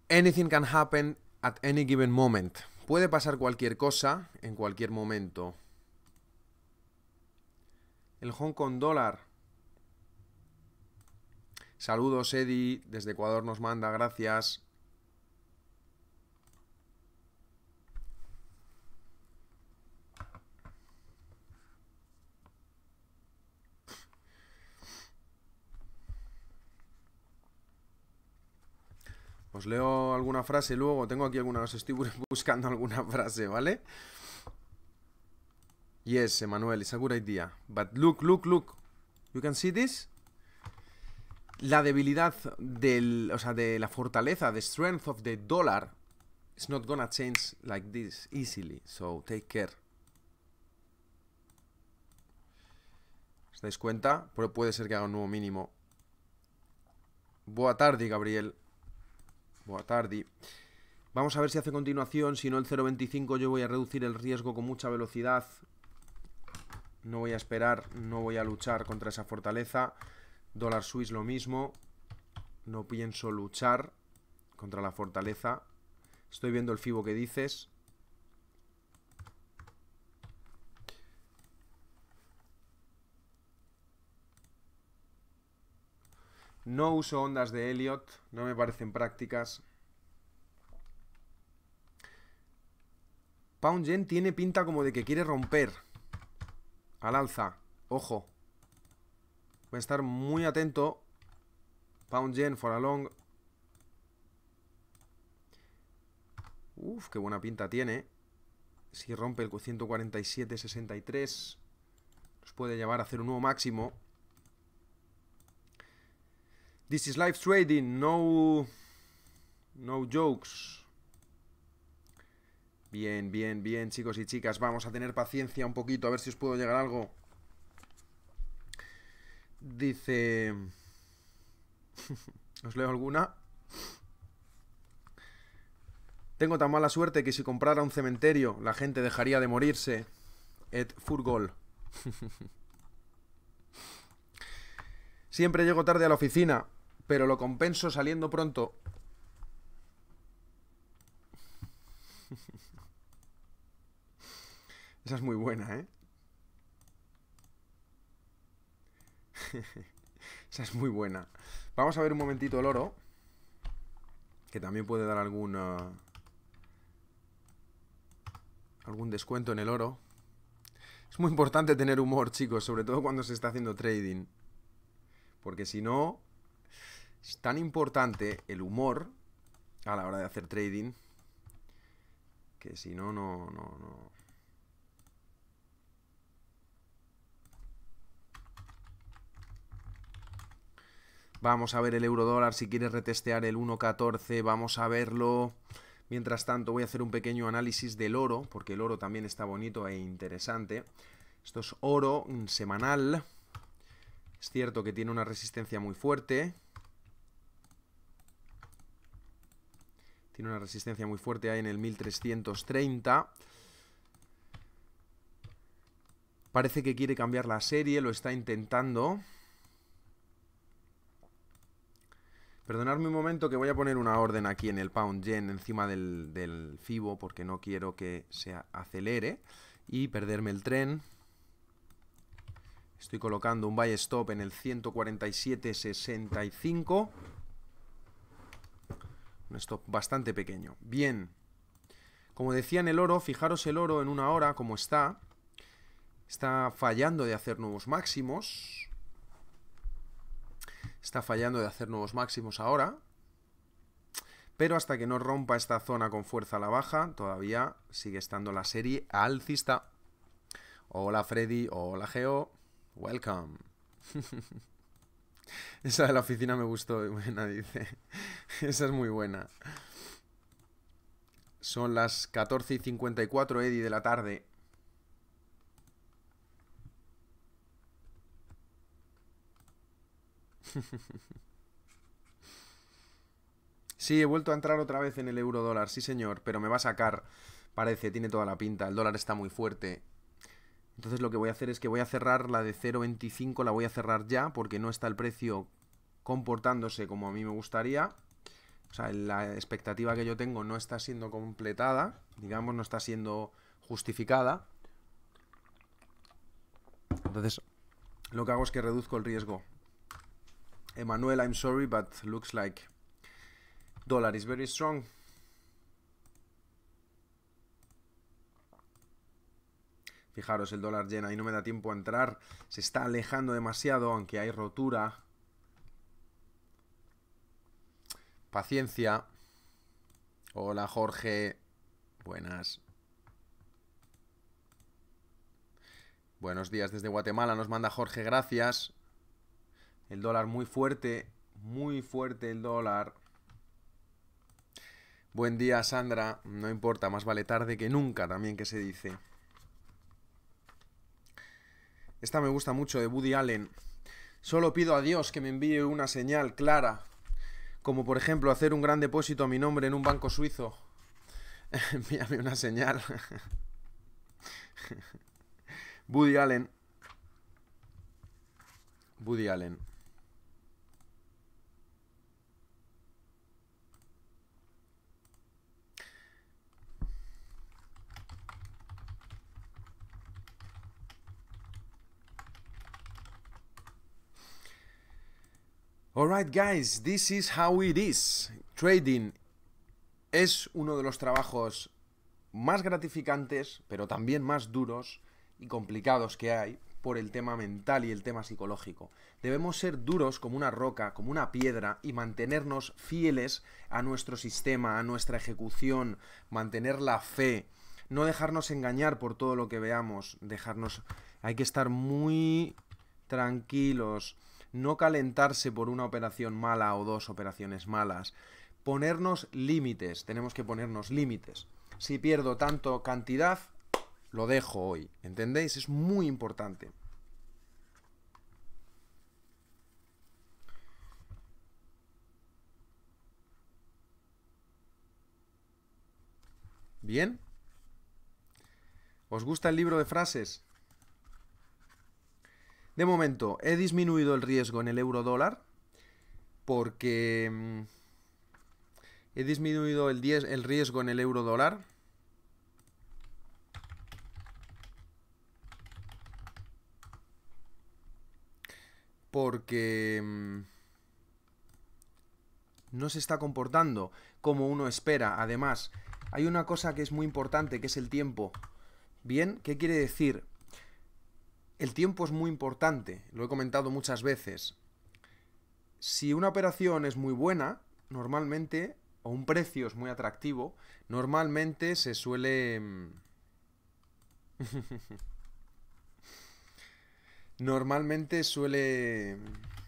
Anything can happen at any given moment. Puede pasar cualquier cosa en cualquier momento. El Hong Kong dólar. Saludos, Eddie. Desde Ecuador nos manda, gracias. Os leo alguna frase luego, tengo aquí alguna, os estoy buscando alguna frase, ¿vale? Yes, Emanuel, it's a good idea. But look, look, look. You can see this? La debilidad del, o sea, de la fortaleza, the strength of the dollar is not gonna change like this easily, so take care. ¿Os dais cuenta? Pero puede ser que haga un nuevo mínimo. Buenas tarde, Gabriel. Buah tarde. Vamos a ver si hace continuación, si no el 0.25 yo voy a reducir el riesgo con mucha velocidad. No voy a esperar, no voy a luchar contra esa fortaleza. Dólar Swiss lo mismo. No pienso luchar contra la fortaleza. Estoy viendo el FIBO que dices. No uso ondas de Elliot, no me parecen prácticas. Pound Gen tiene pinta como de que quiere romper. Al alza. Ojo. Voy a estar muy atento. Pound Gen for a long. Uf, qué buena pinta tiene. Si rompe el 147.63, 63 nos puede llevar a hacer un nuevo máximo. This is live trading, no, no jokes. Bien, bien, bien, chicos y chicas. Vamos a tener paciencia un poquito, a ver si os puedo llegar algo. Dice... ¿Os leo alguna? Tengo tan mala suerte que si comprara un cementerio, la gente dejaría de morirse. Ed Furgol. Siempre llego tarde a la oficina pero lo compenso saliendo pronto. Esa es muy buena, ¿eh? Esa es muy buena. Vamos a ver un momentito el oro. Que también puede dar alguna... Algún descuento en el oro. Es muy importante tener humor, chicos. Sobre todo cuando se está haciendo trading. Porque si no... Es tan importante el humor a la hora de hacer trading que si no, no, no, no. Vamos a ver el euro dólar, si quieres retestear el 1.14, vamos a verlo. Mientras tanto voy a hacer un pequeño análisis del oro, porque el oro también está bonito e interesante. Esto es oro semanal. Es cierto que tiene una resistencia muy fuerte, una resistencia muy fuerte ahí en el 1330. Parece que quiere cambiar la serie, lo está intentando. Perdonadme un momento que voy a poner una orden aquí en el pound yen encima del, del FIBO porque no quiero que se acelere y perderme el tren. Estoy colocando un buy stop en el 147.65. Esto bastante pequeño. Bien. Como decía en el oro, fijaros el oro en una hora como está. Está fallando de hacer nuevos máximos. Está fallando de hacer nuevos máximos ahora. Pero hasta que no rompa esta zona con fuerza a la baja, todavía sigue estando la serie alcista. Hola Freddy, hola Geo, welcome. Esa de la oficina me gustó, buena, dice. Esa es muy buena. Son las 14 y 54, Eddie, de la tarde. Sí, he vuelto a entrar otra vez en el euro dólar, sí señor, pero me va a sacar, parece, tiene toda la pinta, el dólar está muy fuerte. Entonces lo que voy a hacer es que voy a cerrar la de 0.25, la voy a cerrar ya porque no está el precio comportándose como a mí me gustaría. O sea, la expectativa que yo tengo no está siendo completada, digamos, no está siendo justificada. Entonces, lo que hago es que reduzco el riesgo. Emanuel, I'm sorry, but looks like dollar is very strong. Fijaros, el dólar llena y no me da tiempo a entrar. Se está alejando demasiado, aunque hay rotura. Paciencia. Hola, Jorge. Buenas. Buenos días desde Guatemala, nos manda Jorge, gracias. El dólar muy fuerte, muy fuerte el dólar. Buen día, Sandra. No importa, más vale tarde que nunca, también que se dice. Esta me gusta mucho de Woody Allen. Solo pido a Dios que me envíe una señal clara, como por ejemplo hacer un gran depósito a mi nombre en un banco suizo. Envíame una señal. Woody Allen. Woody Allen. Alright guys, this is how it is. Trading es uno de los trabajos más gratificantes, pero también más duros y complicados que hay por el tema mental y el tema psicológico. Debemos ser duros como una roca, como una piedra y mantenernos fieles a nuestro sistema, a nuestra ejecución, mantener la fe, no dejarnos engañar por todo lo que veamos, dejarnos hay que estar muy tranquilos, no calentarse por una operación mala o dos operaciones malas, ponernos límites, tenemos que ponernos límites. Si pierdo tanto cantidad, lo dejo hoy, ¿entendéis? Es muy importante. ¿Bien? ¿Os gusta el libro de frases? De momento, he disminuido el riesgo en el euro dólar porque mm, he disminuido el, el riesgo en el euro dólar. Porque mm, no se está comportando como uno espera. Además, hay una cosa que es muy importante, que es el tiempo. Bien, ¿qué quiere decir? El tiempo es muy importante, lo he comentado muchas veces. Si una operación es muy buena, normalmente, o un precio es muy atractivo, normalmente se suele... Mm, normalmente suele mm,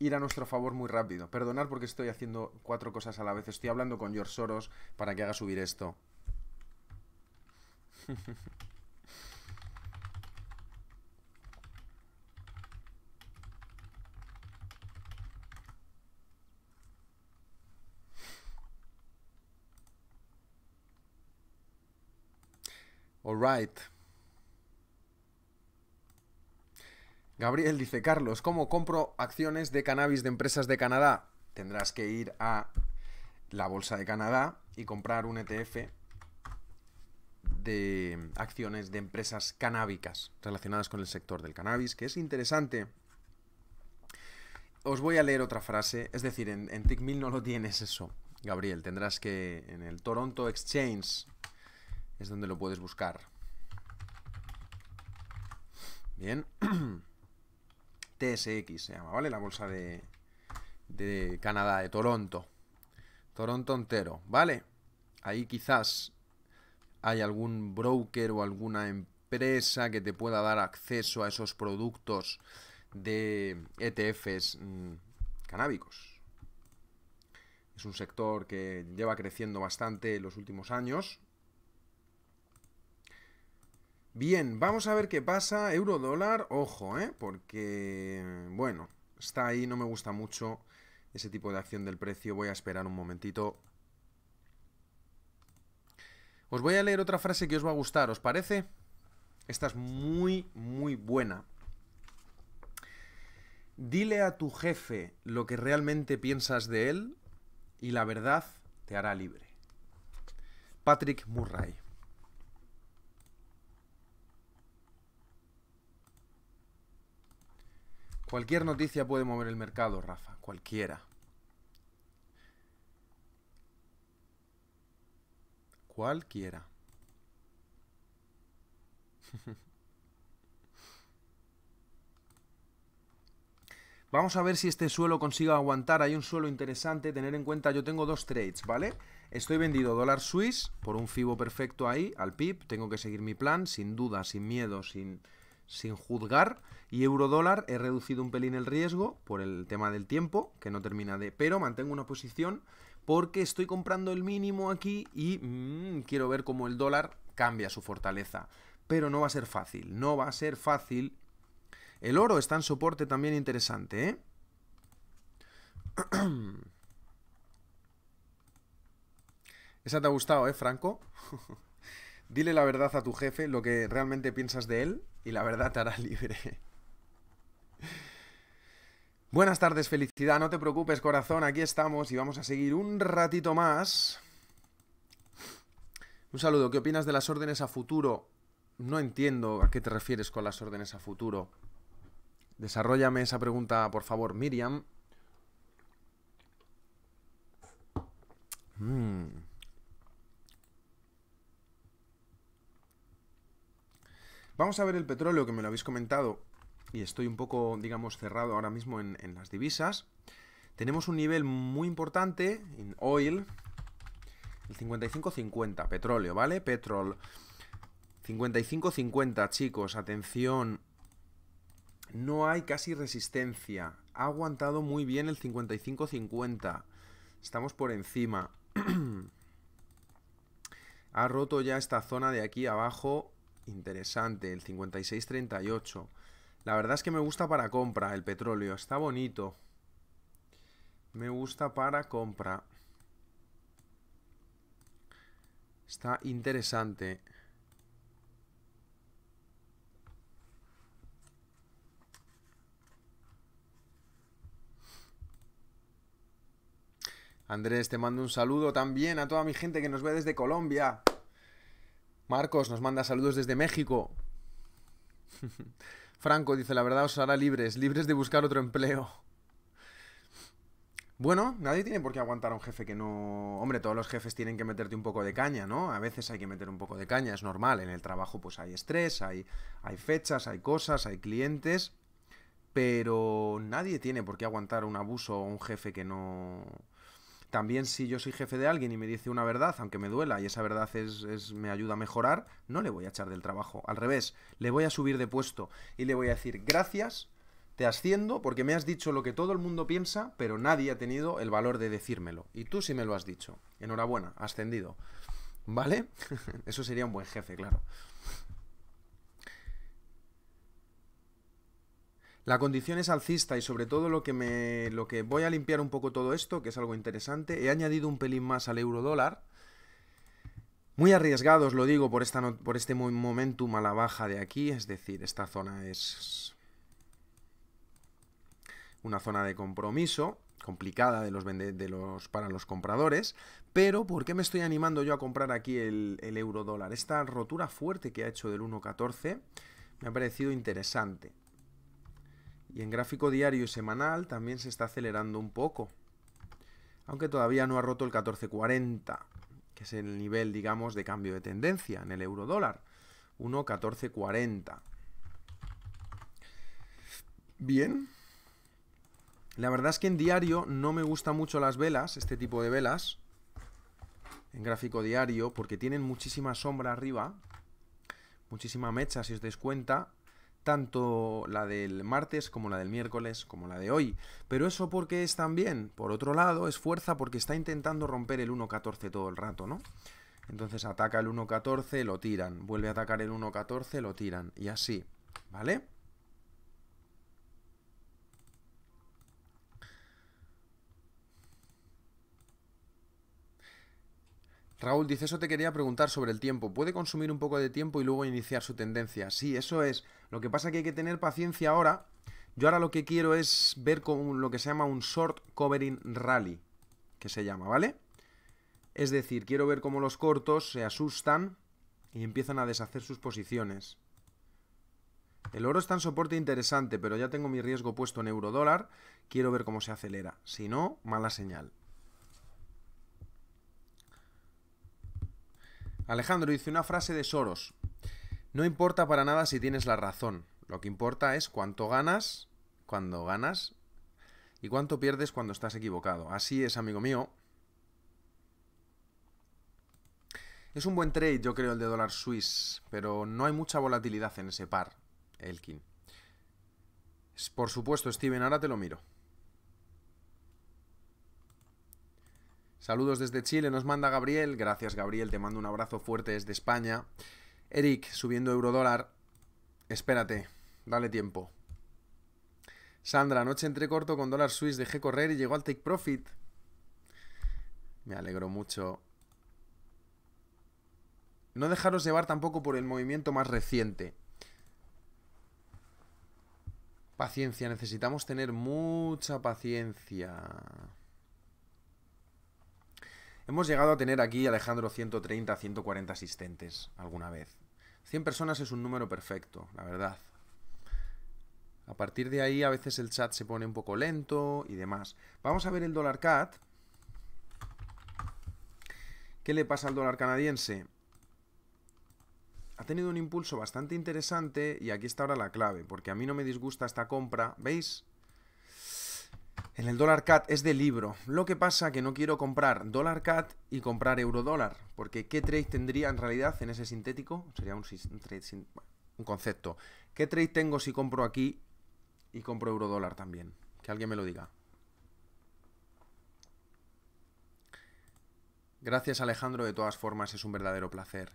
ir a nuestro favor muy rápido. Perdonad porque estoy haciendo cuatro cosas a la vez. Estoy hablando con George Soros para que haga subir esto. Alright. Gabriel dice, Carlos, ¿cómo compro acciones de cannabis de empresas de Canadá? Tendrás que ir a la Bolsa de Canadá y comprar un ETF de acciones de empresas canábicas relacionadas con el sector del cannabis, que es interesante. Os voy a leer otra frase, es decir, en, en TICMIL no lo tienes eso, Gabriel, tendrás que en el Toronto Exchange es donde lo puedes buscar. Bien. TSX se llama, ¿vale? La bolsa de, Canadá, de Toronto. Toronto entero, ¿vale? Ahí quizás hay algún broker o alguna empresa que te pueda dar acceso a esos productos de ETFs mm, canábicos. Es un sector que lleva creciendo bastante en los últimos años Bien, vamos a ver qué pasa. Euro dólar, ojo, ¿eh? Porque, bueno, está ahí, no me gusta mucho ese tipo de acción del precio. Voy a esperar un momentito. Os voy a leer otra frase que os va a gustar, ¿os parece? Esta es muy, muy buena. Dile a tu jefe lo que realmente piensas de él y la verdad te hará libre. Patrick Murray. Cualquier noticia puede mover el mercado, Rafa. Cualquiera. Cualquiera. Vamos a ver si este suelo consigue aguantar. Hay un suelo interesante. Tener en cuenta, yo tengo dos trades, ¿vale? Estoy vendido dólar suizo por un FIBO perfecto ahí, al PIB. Tengo que seguir mi plan, sin duda, sin miedo, sin sin juzgar. Y eurodólar he reducido un pelín el riesgo por el tema del tiempo, que no termina de... Pero mantengo una posición porque estoy comprando el mínimo aquí y mm, quiero ver cómo el dólar cambia su fortaleza. Pero no va a ser fácil, no va a ser fácil. El oro está en soporte también interesante, ¿eh? Esa te ha gustado, ¿eh, Franco? Dile la verdad a tu jefe, lo que realmente piensas de él, y la verdad te hará libre. Buenas tardes, felicidad. No te preocupes, corazón. Aquí estamos y vamos a seguir un ratito más. Un saludo. ¿Qué opinas de las órdenes a futuro? No entiendo a qué te refieres con las órdenes a futuro. Desarrollame esa pregunta, por favor, Miriam. Mmm... Vamos a ver el petróleo, que me lo habéis comentado, y estoy un poco, digamos, cerrado ahora mismo en, las divisas. Tenemos un nivel muy importante en oil, el 55.50, petróleo, ¿vale? Petrol. 55.50, chicos, atención. No hay casi resistencia. Ha aguantado muy bien el 55.50. Estamos por encima. ha roto ya esta zona de aquí abajo Interesante, el 5638. La verdad es que me gusta para compra el petróleo, está bonito. Me gusta para compra. Está interesante. Andrés, te mando un saludo también a toda mi gente que nos ve desde Colombia. Marcos nos manda saludos desde México. Franco dice, la verdad os hará libres, libres de buscar otro empleo. Bueno, nadie tiene por qué aguantar a un jefe que no... Hombre, todos los jefes tienen que meterte un poco de caña, ¿no? A veces hay que meter un poco de caña, es normal. En el trabajo pues hay estrés, hay, hay fechas, hay cosas, hay clientes. Pero nadie tiene por qué aguantar un abuso o un jefe que no... También si yo soy jefe de alguien y me dice una verdad, aunque me duela, y esa verdad es, me ayuda a mejorar, no le voy a echar del trabajo. Al revés, le voy a subir de puesto y le voy a decir gracias, te asciendo porque me has dicho lo que todo el mundo piensa, pero nadie ha tenido el valor de decírmelo. Y tú sí me lo has dicho. Enhorabuena, ascendido. ¿Vale? Eso sería un buen jefe, claro. La condición es alcista y sobre todo lo que me lo que voy a limpiar un poco todo esto, que es algo interesante, he añadido un pelín más al euro dólar. Muy arriesgados, lo digo, por, esta por este momentum a la baja de aquí, es decir, esta zona es una zona de compromiso complicada de los, para los compradores, pero ¿por qué me estoy animando yo a comprar aquí el, el euro dólar? Esta rotura fuerte que ha hecho del 1.14 me ha parecido interesante. Y en gráfico diario y semanal también se está acelerando un poco. Aunque todavía no ha roto el 1440, que es el nivel, digamos, de cambio de tendencia en el euro dólar. 1.1440. Bien. La verdad es que en diario no me gustan mucho las velas, este tipo de velas, en gráfico diario, porque tienen muchísima sombra arriba, muchísima mecha, si os dais cuenta, tanto la del martes como la del miércoles como la de hoy. Pero eso porque es también, por otro lado, es fuerza porque está intentando romper el 1.14 todo el rato, ¿no? Entonces ataca el 1.14, lo tiran, vuelve a atacar el 1.14, lo tiran, y así, ¿vale? Raúl dice, eso te quería preguntar sobre el tiempo. ¿Puede consumir un poco de tiempo y luego iniciar su tendencia? Sí, eso es. Lo que pasa es que hay que tener paciencia ahora. Yo ahora lo que quiero es ver con lo que se llama un short covering rally, que se llama, ¿vale? Es decir, quiero ver cómo los cortos se asustan y empiezan a deshacer sus posiciones. El oro está en soporte interesante, pero ya tengo mi riesgo puesto en euro dólar. Quiero ver cómo se acelera. Si no, mala señal. Alejandro dice una frase de Soros. No importa para nada si tienes la razón. Lo que importa es cuánto ganas cuando ganas y cuánto pierdes cuando estás equivocado. Así es, amigo mío. Es un buen trade, yo creo, el de dólar suizo, pero no hay mucha volatilidad en ese par, Elkin. Por supuesto, Steven, ahora te lo miro. Saludos desde Chile, nos manda Gabriel. Gracias, Gabriel, te mando un abrazo fuerte desde España. Eric, subiendo dólar. Espérate, dale tiempo. Sandra, anoche entré corto con dólar suiz, dejé correr y llegó al take profit. Me alegro mucho. No dejaros llevar tampoco por el movimiento más reciente. Paciencia, necesitamos tener mucha paciencia. Hemos llegado a tener aquí, Alejandro, 130, 140 asistentes alguna vez. 100 personas es un número perfecto, la verdad. A partir de ahí a veces el chat se pone un poco lento y demás. Vamos a ver el dólar cat. ¿Qué le pasa al dólar canadiense? Ha tenido un impulso bastante interesante y aquí está ahora la clave, porque a mí no me disgusta esta compra. ¿Veis? En el dólar CAT es de libro. Lo que pasa que no quiero comprar dólar CAT y comprar euro dólar. Porque ¿qué trade tendría en realidad en ese sintético? Sería un, concepto. ¿Qué trade tengo si compro aquí y compro euro dólar también? Que alguien me lo diga. Gracias Alejandro, de todas formas es un verdadero placer.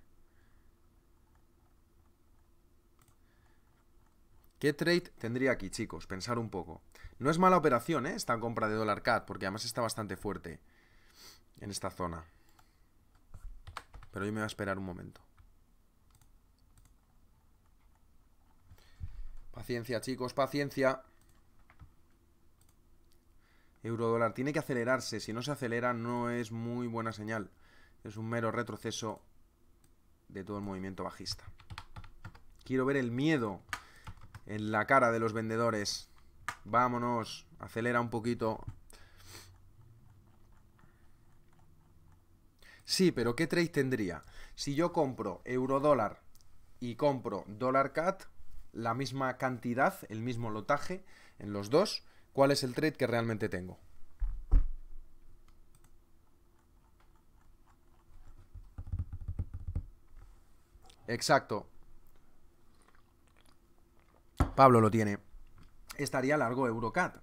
¿Qué trade tendría aquí, chicos? Pensar un poco. No es mala operación, ¿eh? Esta compra de dólar cat, porque además está bastante fuerte en esta zona. Pero yo me voy a esperar un momento. Paciencia, chicos, paciencia. Eurodólar tiene que acelerarse. Si no se acelera, no es muy buena señal. Es un mero retroceso de todo el movimiento bajista. Quiero ver el miedo en la cara de los vendedores. Vámonos, acelera un poquito. Sí, pero ¿qué trade tendría? Si yo compro euro dólar y compro dólar cat, la misma cantidad, el mismo lotaje en los dos, ¿cuál es el trade que realmente tengo? Exacto, Pablo lo tiene, estaría largo Eurocat.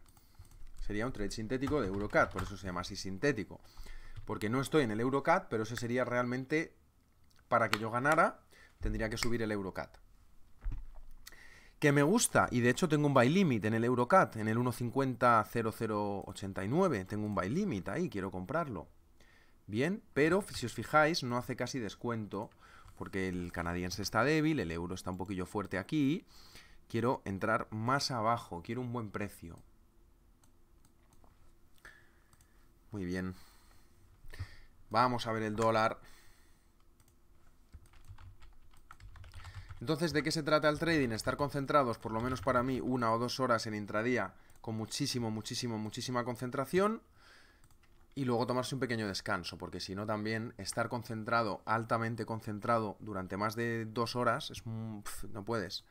Sería un trade sintético de Eurocat, por eso se llama así sintético. Porque no estoy en el Eurocat, pero ese sería realmente, para que yo ganara, tendría que subir el Eurocat. Que me gusta, y de hecho tengo un buy limit en el Eurocat, en el 1.50.0089, tengo un buy limit ahí, quiero comprarlo. Bien, pero si os fijáis, no hace casi descuento, porque el canadiense está débil, el euro está un poquillo fuerte aquí, Quiero entrar más abajo, quiero un buen precio. Muy bien. Vamos a ver el dólar. Entonces, ¿de qué se trata el trading? Estar concentrados, por lo menos para mí, una o dos horas en intradía con muchísimo, muchísimo, muchísima concentración y luego tomarse un pequeño descanso, porque si no también estar concentrado, altamente concentrado durante más de dos horas, es, no puedes.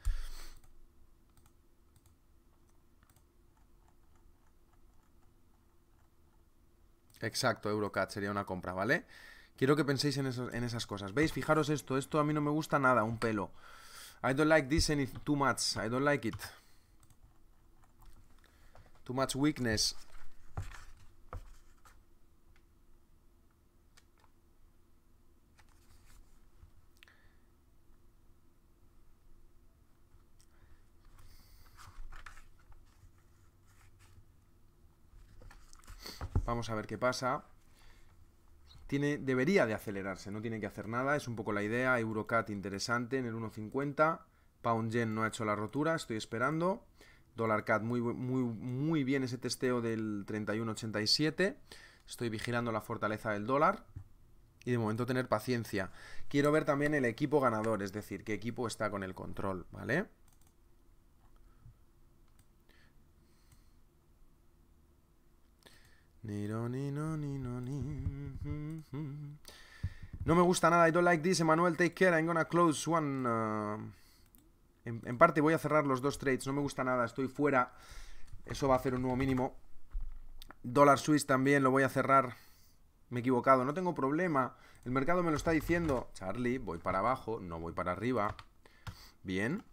Exacto, Eurocat sería una compra, ¿vale? Quiero que penséis en, eso, en esas cosas. ¿Veis? Fijaros esto. Esto a mí no me gusta nada, un pelo. I don't like this any too much. I don't like it. Too much weakness. Vamos a ver qué pasa. Tiene, debería de acelerarse, no tiene que hacer nada, es un poco la idea. Eurocat interesante en el 1.50. Pound Yen no ha hecho la rotura, estoy esperando. Dollar Cat muy, muy, muy bien ese testeo del 31.87. Estoy vigilando la fortaleza del dólar. Y de momento tener paciencia. Quiero ver también el equipo ganador, es decir, qué equipo está con el control, ¿vale? No me gusta nada, I don't like this. Emanuel, take care, I'm gonna close one. Uh, en, parte voy a cerrar los dos trades, no me gusta nada, estoy fuera. Eso va a hacer un nuevo mínimo. Dólar Swiss también lo voy a cerrar. Me he equivocado, no tengo problema. El mercado me lo está diciendo. Charlie, voy para abajo, no voy para arriba. Bien.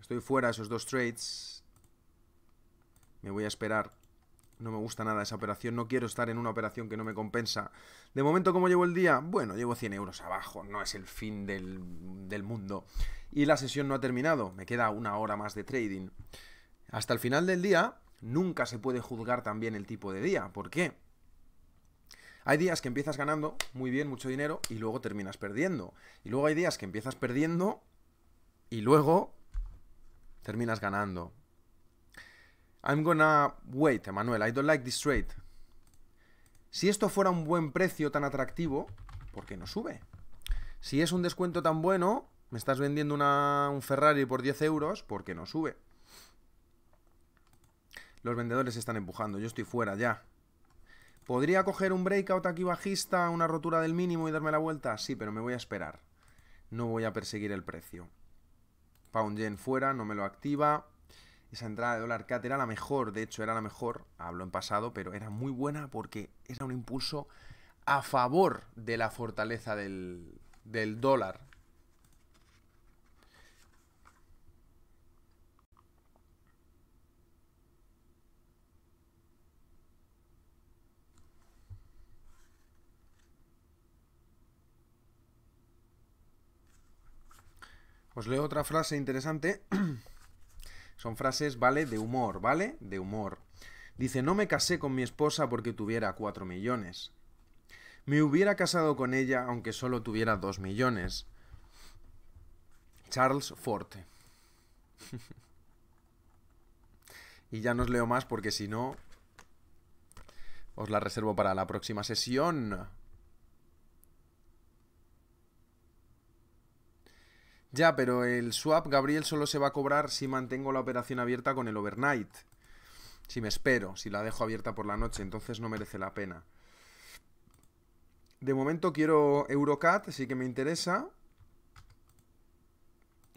Estoy fuera esos dos trades. Me voy a esperar no me gusta nada esa operación, no quiero estar en una operación que no me compensa. De momento, ¿cómo llevo el día? Bueno, llevo 100 euros abajo, no es el fin del, del mundo. Y la sesión no ha terminado, me queda una hora más de trading. Hasta el final del día, nunca se puede juzgar también el tipo de día. ¿Por qué? Hay días que empiezas ganando muy bien, mucho dinero, y luego terminas perdiendo. Y luego hay días que empiezas perdiendo y luego terminas ganando. I'm gonna... Wait, Emanuel, I don't like this trade. Si esto fuera un buen precio tan atractivo, ¿por qué no sube? Si es un descuento tan bueno, me estás vendiendo un Ferrari por 10 euros, ¿por qué no sube? Los vendedores están empujando, yo estoy fuera ya. ¿Podría coger un breakout aquí bajista, una rotura del mínimo y darme la vuelta? Sí, pero me voy a esperar. No voy a perseguir el precio. Pound Yen fuera, no me lo activa. Esa entrada de dólar cat era la mejor, de hecho era la mejor, hablo en pasado, pero era muy buena porque era un impulso a favor de la fortaleza del, dólar. Os leo otra frase interesante Son frases, ¿vale? De humor, ¿vale? De humor. Dice, no me casé con mi esposa porque tuviera 4 millones. Me hubiera casado con ella aunque solo tuviera 2 millones. Charles Forte. y ya no os leo más porque si no, os la reservo para la próxima sesión. Ya, pero el swap, Gabriel, solo se va a cobrar si mantengo la operación abierta con el overnight. Si me espero, si la dejo abierta por la noche, entonces no merece la pena. De momento quiero Eurocat, así que me interesa.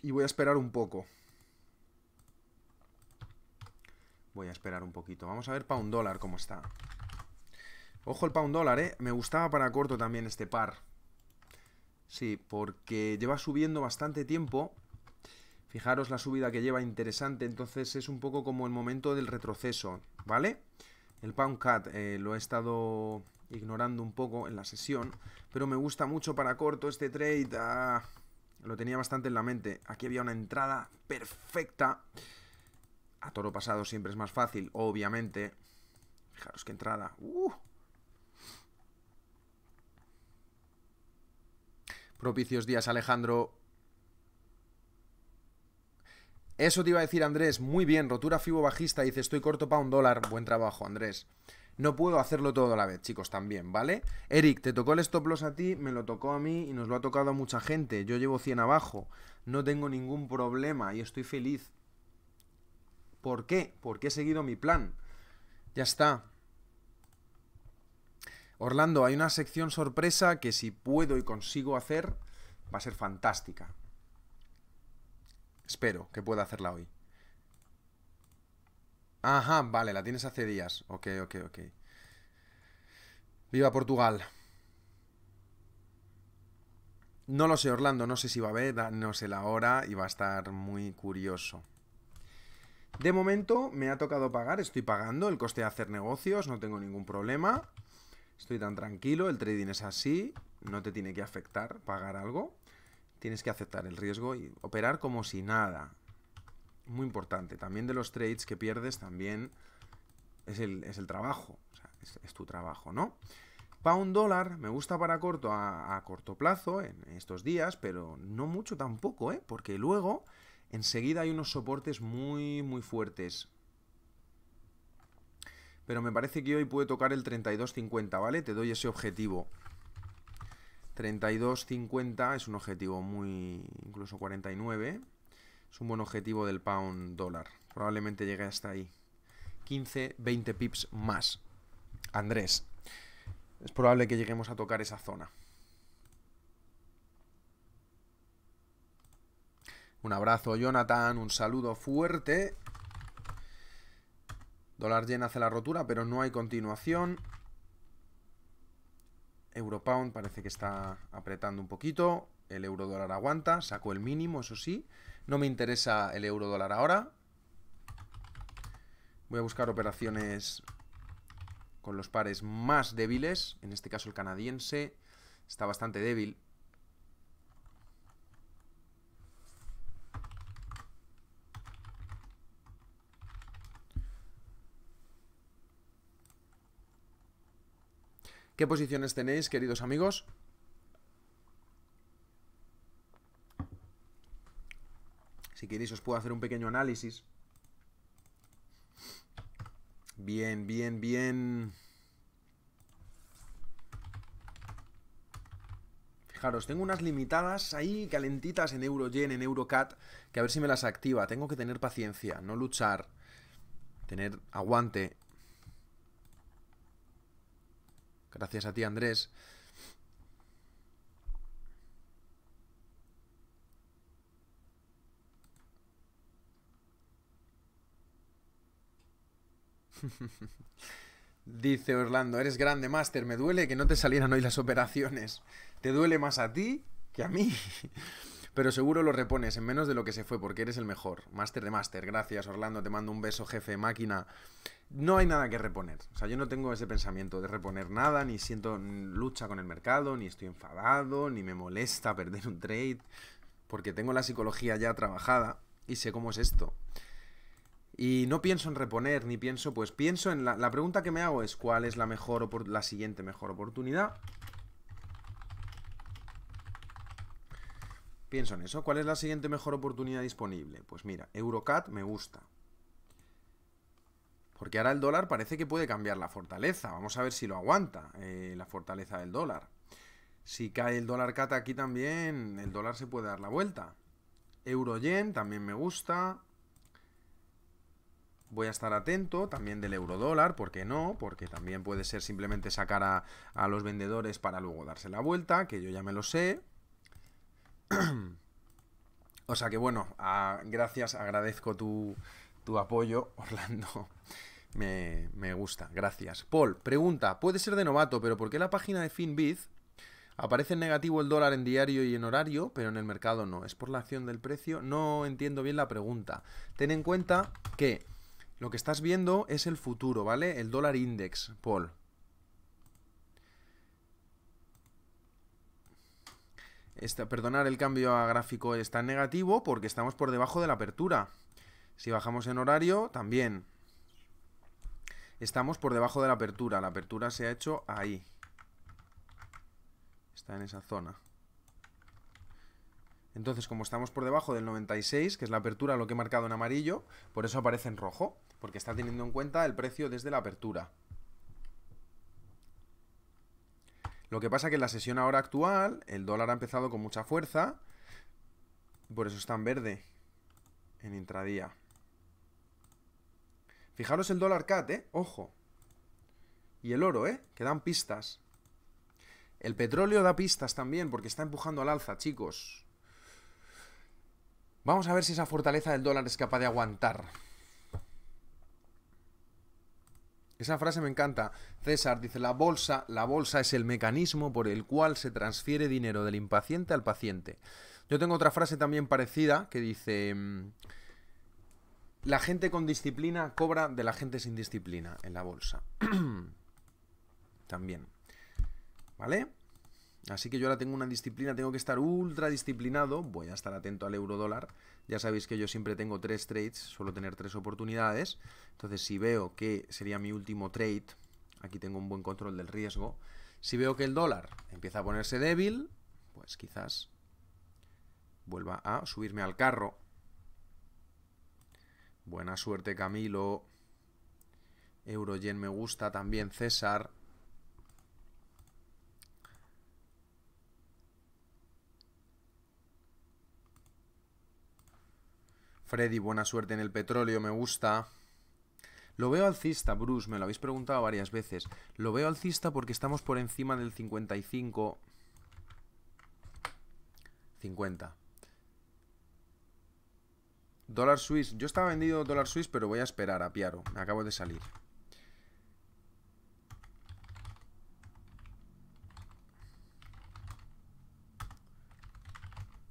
Y voy a esperar un poco. Voy a esperar un poquito. Vamos a ver un dólar cómo está. Ojo el pound dólar, ¿eh? Me gustaba para corto también este par. Sí, porque lleva subiendo bastante tiempo. Fijaros la subida que lleva interesante, entonces es un poco como el momento del retroceso, ¿vale? El Pound cut eh, lo he estado ignorando un poco en la sesión, pero me gusta mucho para corto este trade. Ah, lo tenía bastante en la mente. Aquí había una entrada perfecta. A toro pasado siempre es más fácil, obviamente. Fijaros qué entrada. Uh, Propicios días, Alejandro. Eso te iba a decir, Andrés. Muy bien, rotura fibo bajista. Dice, estoy corto para un dólar. Buen trabajo, Andrés. No puedo hacerlo todo a la vez, chicos, también, ¿vale? Eric, te tocó el stop loss a ti, me lo tocó a mí y nos lo ha tocado a mucha gente. Yo llevo 100 abajo. No tengo ningún problema y estoy feliz. ¿Por qué? Porque he seguido mi plan. Ya está. Orlando, hay una sección sorpresa que si puedo y consigo hacer, va a ser fantástica. Espero que pueda hacerla hoy. Ajá, vale, la tienes hace días. Ok, ok, ok. Viva Portugal. No lo sé, Orlando, no sé si va a haber, no sé la hora y va a estar muy curioso. De momento me ha tocado pagar, estoy pagando el coste de hacer negocios, no tengo ningún problema. Estoy tan tranquilo, el trading es así, no te tiene que afectar pagar algo. Tienes que aceptar el riesgo y operar como si nada. Muy importante. También de los trades que pierdes, también es el, trabajo. es, tu trabajo, ¿no? Pound dólar me gusta para corto a, corto plazo en estos días, pero no mucho tampoco, ¿eh? Porque luego enseguida hay unos soportes muy, muy fuertes pero me parece que hoy puede tocar el 3250, ¿vale? Te doy ese objetivo. 32.50 es un objetivo muy... incluso 49. Es un buen objetivo del pound dólar. Probablemente llegue hasta ahí. 15, 20 pips más. Andrés, es probable que lleguemos a tocar esa zona. Un abrazo, Jonathan. Un saludo fuerte. Dólar yen hace la rotura, pero no hay continuación. euro pound parece que está apretando un poquito. El euro dólar aguanta, sacó el mínimo, eso sí. No me interesa el euro dólar ahora. Voy a buscar operaciones con los pares más débiles. En este caso el canadiense está bastante débil. ¿Qué posiciones tenéis, queridos amigos? Si queréis os puedo hacer un pequeño análisis. Bien, bien, bien. Fijaros, tengo unas limitadas ahí calentitas en Eurogen, en Eurocat, que a ver si me las activa. Tengo que tener paciencia, no luchar, tener aguante. Gracias a ti, Andrés. Dice Orlando, eres grande, máster. Me duele que no te salieran hoy las operaciones. Te duele más a ti que a mí. Pero seguro lo repones en menos de lo que se fue porque eres el mejor. Máster de máster. Gracias, Orlando. Te mando un beso, jefe, máquina no hay nada que reponer. O sea, yo no tengo ese pensamiento de reponer nada, ni siento lucha con el mercado, ni estoy enfadado, ni me molesta perder un trade, porque tengo la psicología ya trabajada y sé cómo es esto. Y no pienso en reponer, ni pienso, pues pienso en la, la pregunta que me hago es cuál es la mejor la siguiente mejor oportunidad. Pienso en eso, ¿cuál es la siguiente mejor oportunidad disponible? Pues mira, Eurocat me gusta, porque ahora el dólar parece que puede cambiar la fortaleza. Vamos a ver si lo aguanta eh, la fortaleza del dólar. Si cae el dólar cata aquí también, el dólar se puede dar la vuelta. Euro yen también me gusta. Voy a estar atento también del euro dólar, ¿por qué no? Porque también puede ser simplemente sacar a, los vendedores para luego darse la vuelta, que yo ya me lo sé. o sea que bueno, ah, gracias, agradezco tu, tu apoyo, Orlando. Me, gusta, gracias. Paul, pregunta, puede ser de novato, pero ¿por qué la página de Finbiz Aparece en negativo el dólar en diario y en horario, pero en el mercado no. ¿Es por la acción del precio? No entiendo bien la pregunta. Ten en cuenta que lo que estás viendo es el futuro, ¿vale? El dólar index, Paul. Este, perdonar el cambio a gráfico está en negativo porque estamos por debajo de la apertura. Si bajamos en horario, también. Estamos por debajo de la apertura. La apertura se ha hecho ahí. Está en esa zona. Entonces, como estamos por debajo del 96, que es la apertura, lo que he marcado en amarillo, por eso aparece en rojo, porque está teniendo en cuenta el precio desde la apertura. Lo que pasa que en la sesión ahora actual, el dólar ha empezado con mucha fuerza, por eso está en verde, en intradía. Fijaros el dólar CAT, ¿eh? Ojo. Y el oro, ¿eh? Que dan pistas. El petróleo da pistas también porque está empujando al alza, chicos. Vamos a ver si esa fortaleza del dólar es capaz de aguantar. Esa frase me encanta. César dice, la bolsa, la bolsa es el mecanismo por el cual se transfiere dinero del impaciente al paciente. Yo tengo otra frase también parecida que dice, mm, la gente con disciplina cobra de la gente sin disciplina en la bolsa. También. ¿Vale? Así que yo ahora tengo una disciplina, tengo que estar ultra disciplinado. Voy a estar atento al euro dólar. Ya sabéis que yo siempre tengo tres trades, suelo tener tres oportunidades. Entonces, si veo que sería mi último trade, aquí tengo un buen control del riesgo. Si veo que el dólar empieza a ponerse débil, pues quizás vuelva a subirme al carro Buena suerte, Camilo. Eurogen me gusta también, César. Freddy, buena suerte en el petróleo, me gusta. Lo veo alcista, Bruce, me lo habéis preguntado varias veces. Lo veo alcista porque estamos por encima del 55. 50. Dólar Suizo. Yo estaba vendido dólar Suizo, pero voy a esperar a Piaro. Me acabo de salir.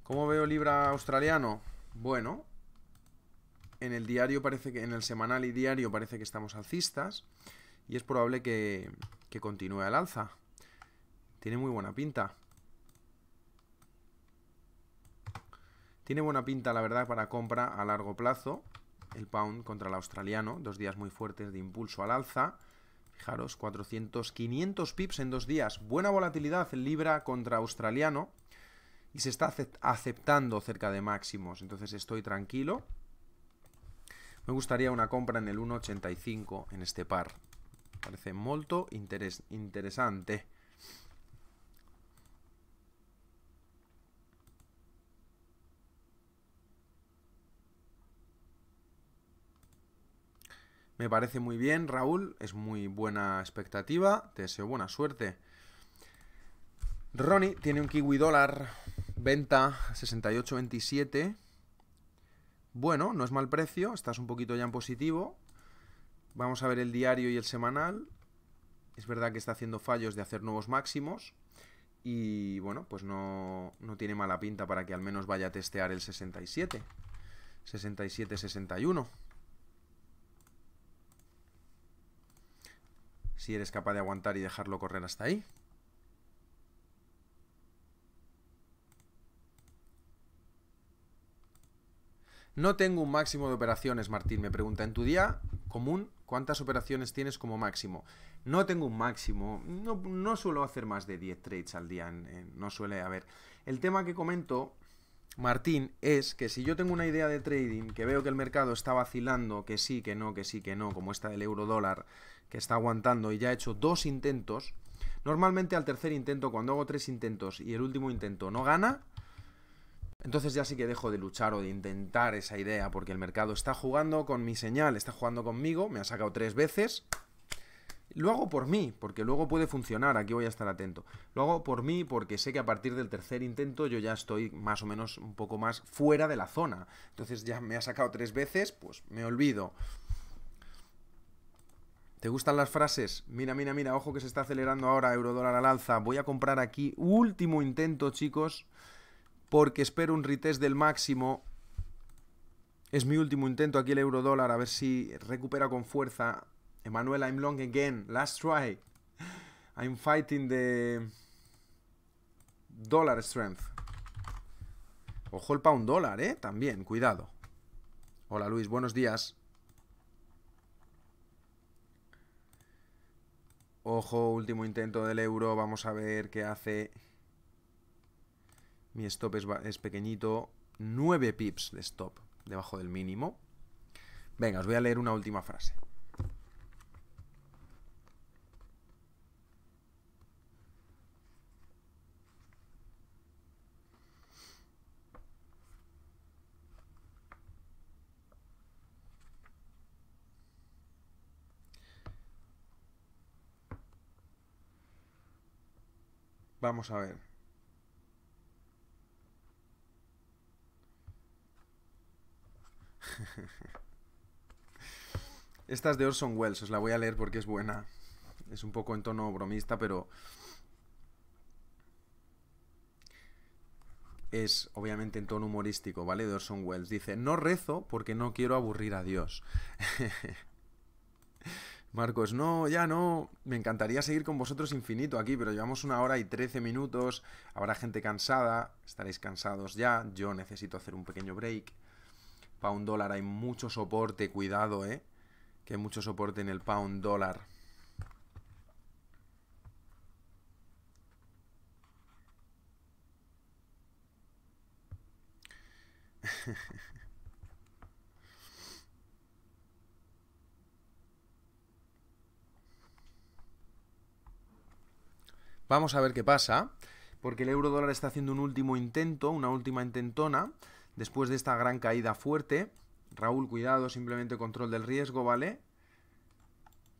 ¿Cómo veo libra australiano? Bueno, en el diario parece que en el semanal y diario parece que estamos alcistas y es probable que, que continúe al alza. Tiene muy buena pinta. Tiene buena pinta, la verdad, para compra a largo plazo. El pound contra el australiano, dos días muy fuertes de impulso al alza. Fijaros, 400, 500 pips en dos días. Buena volatilidad libra contra australiano. Y se está aceptando cerca de máximos, entonces estoy tranquilo. Me gustaría una compra en el 1.85 en este par. Parece molto interesante. Me parece muy bien, Raúl. Es muy buena expectativa. Te deseo buena suerte. Ronnie tiene un kiwi dólar. Venta 68.27. Bueno, no es mal precio. Estás un poquito ya en positivo. Vamos a ver el diario y el semanal. Es verdad que está haciendo fallos de hacer nuevos máximos. Y bueno, pues no, no tiene mala pinta para que al menos vaya a testear el 67. 67-61. si eres capaz de aguantar y dejarlo correr hasta ahí. No tengo un máximo de operaciones, Martín. Me pregunta, ¿en tu día común cuántas operaciones tienes como máximo? No tengo un máximo. No, no suelo hacer más de 10 trades al día. no suele haber. El tema que comento, Martín, es que si yo tengo una idea de trading, que veo que el mercado está vacilando, que sí, que no, que sí, que no, como esta del euro dólar, que está aguantando y ya ha hecho dos intentos, normalmente al tercer intento, cuando hago tres intentos y el último intento no gana, entonces ya sí que dejo de luchar o de intentar esa idea, porque el mercado está jugando con mi señal, está jugando conmigo, me ha sacado tres veces. Lo hago por mí, porque luego puede funcionar, aquí voy a estar atento. Lo hago por mí porque sé que a partir del tercer intento yo ya estoy más o menos un poco más fuera de la zona. Entonces ya me ha sacado tres veces, pues me olvido. ¿Te gustan las frases? Mira, mira, mira, ojo que se está acelerando ahora, eurodólar al alza. Voy a comprar aquí, último intento, chicos, porque espero un retest del máximo. Es mi último intento aquí el eurodólar, a ver si recupera con fuerza. Emanuel, I'm long again, last try. I'm fighting the dollar strength. Ojo el pound dólar, ¿eh? También, cuidado. Hola Luis, buenos días. Ojo, último intento del euro. Vamos a ver qué hace. Mi stop es, es pequeñito. 9 pips de stop, debajo del mínimo. Venga, os voy a leer una última frase. Vamos a ver. Esta es de Orson Welles, os la voy a leer porque es buena. Es un poco en tono bromista, pero es obviamente en tono humorístico, ¿vale? De Orson Welles. Dice, no rezo porque no quiero aburrir a Dios. Marcos, no, ya no. Me encantaría seguir con vosotros infinito aquí, pero llevamos una hora y trece minutos. Habrá gente cansada, estaréis cansados ya. Yo necesito hacer un pequeño break. Pound dólar, hay mucho soporte, cuidado, eh. Que hay mucho soporte en el pound dólar. Vamos a ver qué pasa, porque el euro dólar está haciendo un último intento, una última intentona, después de esta gran caída fuerte. Raúl, cuidado, simplemente control del riesgo, ¿vale?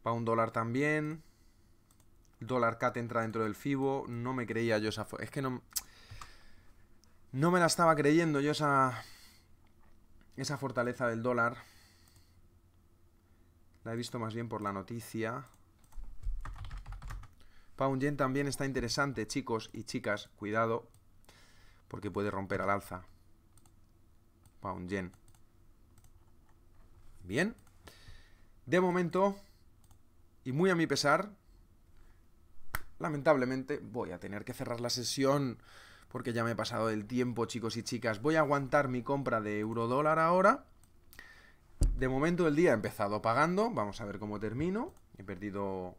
un dólar también. Dólar cat entra dentro del FIBO. No me creía yo esa... Es que no... No me la estaba creyendo yo esa... Esa fortaleza del dólar. La he visto más bien por la noticia. Pound Yen también está interesante, chicos y chicas. Cuidado, porque puede romper al alza. Pound Yen. Bien. De momento, y muy a mi pesar, lamentablemente voy a tener que cerrar la sesión porque ya me he pasado del tiempo, chicos y chicas. Voy a aguantar mi compra de euro dólar ahora. De momento el día ha empezado pagando, vamos a ver cómo termino. He perdido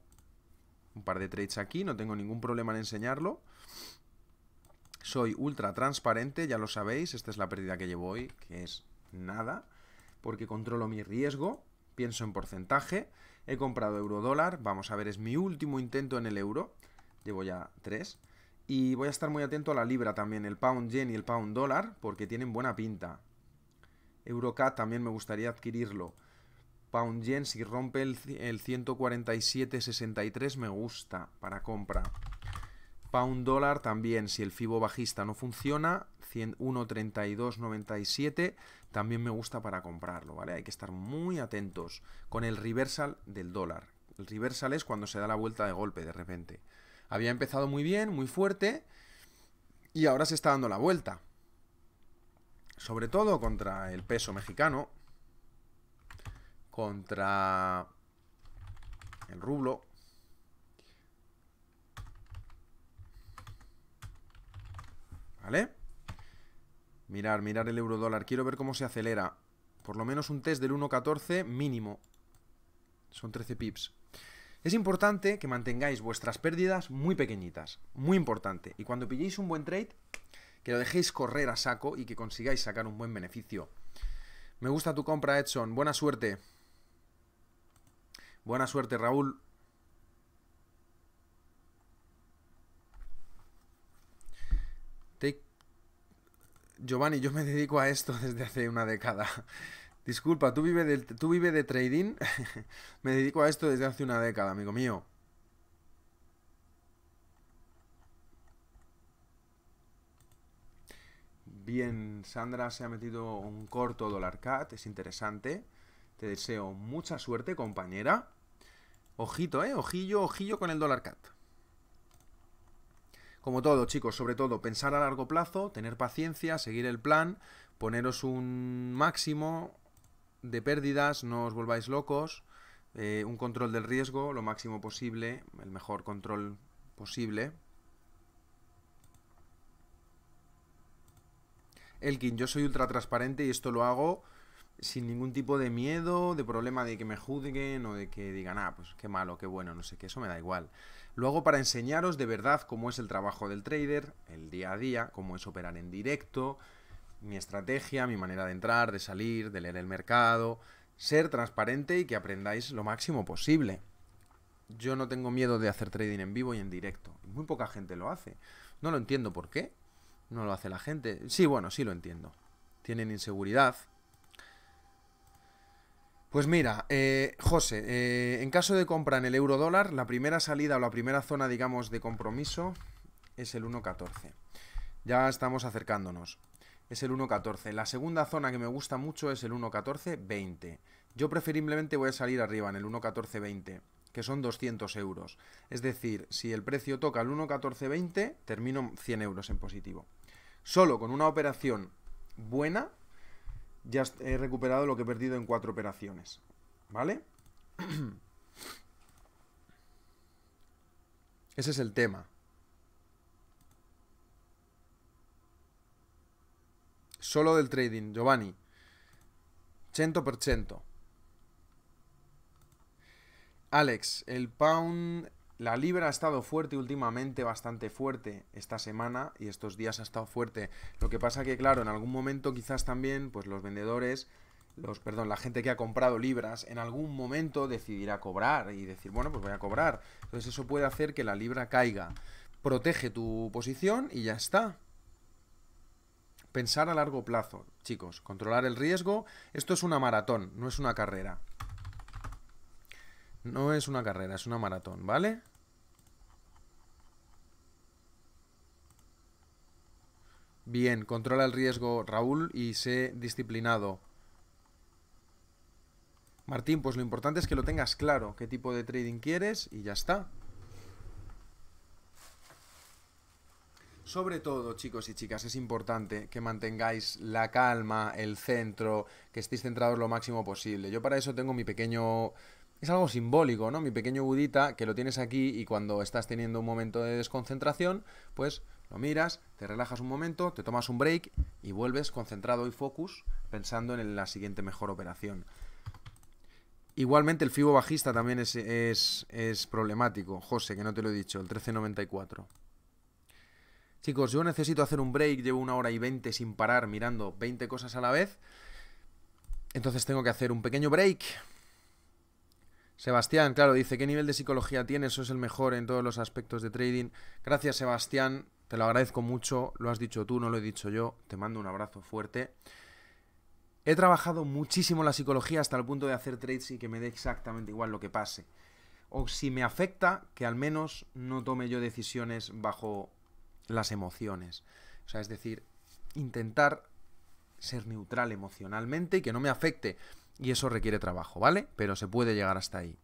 un par de trades aquí, no tengo ningún problema en enseñarlo. Soy ultra transparente, ya lo sabéis, esta es la pérdida que llevo hoy, que es nada, porque controlo mi riesgo, pienso en porcentaje, he comprado euro dólar, vamos a ver, es mi último intento en el euro, llevo ya tres, y voy a estar muy atento a la libra también, el pound yen y el pound dólar, porque tienen buena pinta. Eurocat también me gustaría adquirirlo. Pound Yen, si rompe el, el 147.63 me gusta para compra. Pound dólar también, si el FIBO bajista no funciona, 1.32.97 también me gusta para comprarlo, ¿vale? Hay que estar muy atentos con el reversal del dólar. El reversal es cuando se da la vuelta de golpe de repente. Había empezado muy bien, muy fuerte, y ahora se está dando la vuelta. Sobre todo contra el peso mexicano, contra el rublo. ¿Vale? Mirar, mirar el euro dólar. Quiero ver cómo se acelera. Por lo menos un test del 1.14 mínimo. Son 13 pips. Es importante que mantengáis vuestras pérdidas muy pequeñitas. Muy importante. Y cuando pilléis un buen trade, que lo dejéis correr a saco y que consigáis sacar un buen beneficio. Me gusta tu compra, Edson. Buena suerte. Buena suerte, Raúl. Giovanni, yo me dedico a esto desde hace una década. Disculpa, ¿tú vives de, tú vive de trading? me dedico a esto desde hace una década, amigo mío. Bien, Sandra se ha metido un corto dólar cat, es interesante. Te deseo mucha suerte, compañera. Ojito, ¿eh? Ojillo, ojillo con el dólar cat. Como todo, chicos, sobre todo, pensar a largo plazo, tener paciencia, seguir el plan, poneros un máximo de pérdidas, no os volváis locos, eh, un control del riesgo lo máximo posible, el mejor control posible. Elkin, yo soy ultra transparente y esto lo hago sin ningún tipo de miedo, de problema de que me juzguen o de que digan, ah, pues qué malo, qué bueno, no sé qué, eso me da igual. Luego para enseñaros de verdad cómo es el trabajo del trader, el día a día, cómo es operar en directo, mi estrategia, mi manera de entrar, de salir, de leer el mercado, ser transparente y que aprendáis lo máximo posible. Yo no tengo miedo de hacer trading en vivo y en directo. Muy poca gente lo hace. No lo entiendo por qué. No lo hace la gente. Sí, bueno, sí lo entiendo. Tienen inseguridad, pues mira, eh, José, eh, en caso de compra en el euro dólar, la primera salida o la primera zona, digamos, de compromiso es el 1.14. Ya estamos acercándonos. Es el 1.14. La segunda zona que me gusta mucho es el 1.14.20. Yo preferiblemente voy a salir arriba en el 1.14.20, que son 200 euros. Es decir, si el precio toca el 1.14.20, termino 100 euros en positivo. Solo con una operación buena ya he recuperado lo que he perdido en cuatro operaciones. ¿Vale? Ese es el tema. Solo del trading, Giovanni. 100%. Alex, el pound la libra ha estado fuerte últimamente, bastante fuerte esta semana y estos días ha estado fuerte. Lo que pasa que, claro, en algún momento quizás también, pues los vendedores, los, perdón, la gente que ha comprado libras, en algún momento decidirá cobrar y decir, bueno, pues voy a cobrar. Entonces eso puede hacer que la libra caiga. Protege tu posición y ya está. Pensar a largo plazo, chicos, controlar el riesgo. Esto es una maratón, no es una carrera. No es una carrera, es una maratón, ¿vale? Bien, controla el riesgo Raúl y sé disciplinado. Martín, pues lo importante es que lo tengas claro, qué tipo de trading quieres y ya está. Sobre todo, chicos y chicas, es importante que mantengáis la calma, el centro, que estéis centrados lo máximo posible. Yo para eso tengo mi pequeño... Es algo simbólico, ¿no? Mi pequeño budita que lo tienes aquí y cuando estás teniendo un momento de desconcentración, pues lo miras, te relajas un momento, te tomas un break y vuelves concentrado y focus pensando en la siguiente mejor operación. Igualmente el FIBO bajista también es, problemático. José, que no te lo he dicho, el 1394. Chicos, yo necesito hacer un break, llevo una hora y 20 sin parar mirando 20 cosas a la vez. Entonces tengo que hacer un pequeño break. Sebastián, claro, dice, ¿qué nivel de psicología tienes? Eso es el mejor en todos los aspectos de trading. Gracias, Sebastián. Te lo agradezco mucho, lo has dicho tú, no lo he dicho yo, te mando un abrazo fuerte. He trabajado muchísimo la psicología hasta el punto de hacer trades y que me dé exactamente igual lo que pase. O si me afecta, que al menos no tome yo decisiones bajo las emociones. O sea, es decir, intentar ser neutral emocionalmente y que no me afecte. Y eso requiere trabajo, ¿vale? Pero se puede llegar hasta ahí.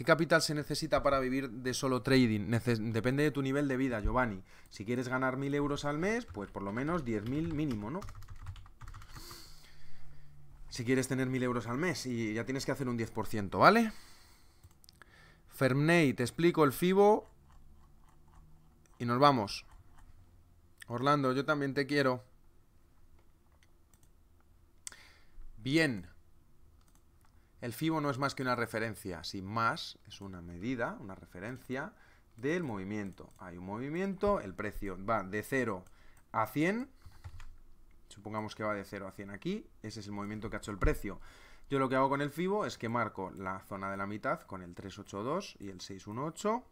¿Qué capital se necesita para vivir de solo trading? depende de tu nivel de vida, Giovanni. Si quieres ganar 1.000 euros al mes, pues por lo menos 10.000 mínimo, ¿no? Si quieres tener 1.000 euros al mes y ya tienes que hacer un 10%, ¿vale? Fermney, te explico el FIBO y nos vamos. Orlando, yo también te quiero. Bien. El FIBO no es más que una referencia, sin más, es una medida, una referencia del movimiento. Hay un movimiento, el precio va de 0 a 100, supongamos que va de 0 a 100 aquí, ese es el movimiento que ha hecho el precio. Yo lo que hago con el FIBO es que marco la zona de la mitad con el 382 y el 618.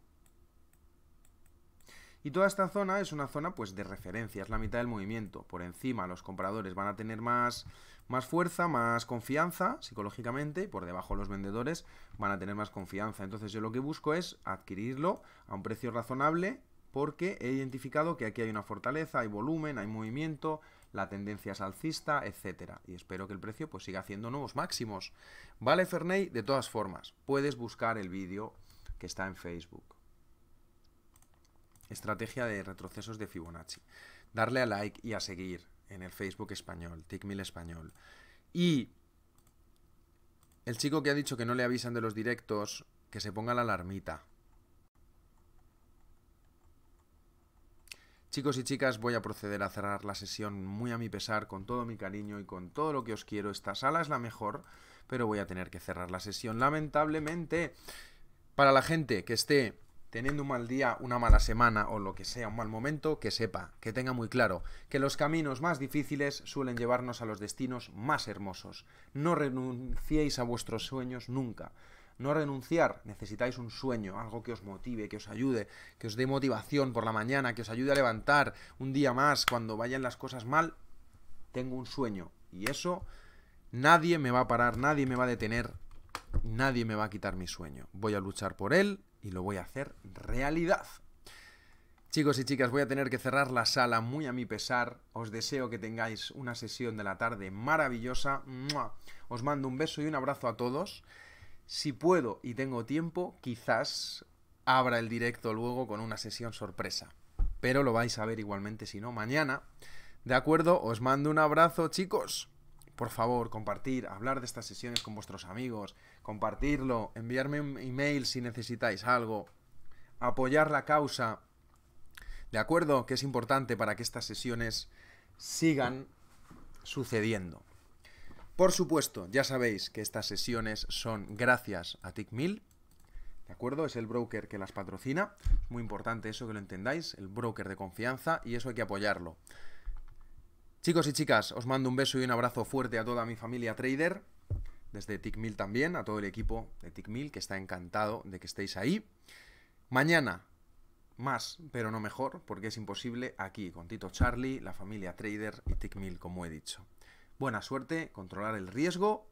Y toda esta zona es una zona pues de referencia, es la mitad del movimiento. Por encima los compradores van a tener más, más fuerza, más confianza psicológicamente, y por debajo los vendedores van a tener más confianza. Entonces yo lo que busco es adquirirlo a un precio razonable porque he identificado que aquí hay una fortaleza, hay volumen, hay movimiento, la tendencia es alcista, etcétera. Y espero que el precio pues siga haciendo nuevos máximos. Vale, Ferney, de todas formas, puedes buscar el vídeo que está en Facebook. Estrategia de retrocesos de Fibonacci. Darle a like y a seguir en el Facebook español, Tickmill español. Y el chico que ha dicho que no le avisan de los directos, que se ponga la alarmita. Chicos y chicas, voy a proceder a cerrar la sesión muy a mi pesar, con todo mi cariño y con todo lo que os quiero. Esta sala es la mejor, pero voy a tener que cerrar la sesión. Lamentablemente, para la gente que esté teniendo un mal día, una mala semana o lo que sea, un mal momento, que sepa, que tenga muy claro que los caminos más difíciles suelen llevarnos a los destinos más hermosos. No renunciéis a vuestros sueños nunca. No renunciar, necesitáis un sueño, algo que os motive, que os ayude, que os dé motivación por la mañana, que os ayude a levantar un día más cuando vayan las cosas mal. Tengo un sueño y eso nadie me va a parar, nadie me va a detener, nadie me va a quitar mi sueño. Voy a luchar por él y lo voy a hacer realidad. Chicos y chicas, voy a tener que cerrar la sala muy a mi pesar. Os deseo que tengáis una sesión de la tarde maravillosa. Os mando un beso y un abrazo a todos. Si puedo y tengo tiempo, quizás abra el directo luego con una sesión sorpresa. Pero lo vais a ver igualmente si no mañana. De acuerdo, os mando un abrazo chicos. Por favor, compartir, hablar de estas sesiones con vuestros amigos, compartirlo, enviarme un email si necesitáis algo, apoyar la causa, ¿de acuerdo? Que es importante para que estas sesiones sigan sucediendo. Por supuesto, ya sabéis que estas sesiones son gracias a TickMill, ¿de acuerdo? Es el broker que las patrocina, muy importante eso que lo entendáis, el broker de confianza y eso hay que apoyarlo. Chicos y chicas, os mando un beso y un abrazo fuerte a toda mi familia trader desde TICMIL también, a todo el equipo de TICMIL, que está encantado de que estéis ahí. Mañana, más, pero no mejor, porque es imposible, aquí con Tito Charlie, la familia Trader y TICMIL, como he dicho. Buena suerte, controlar el riesgo.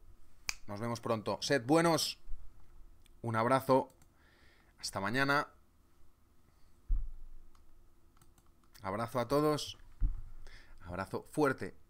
Nos vemos pronto. Sed buenos. Un abrazo. Hasta mañana. Abrazo a todos. Abrazo fuerte.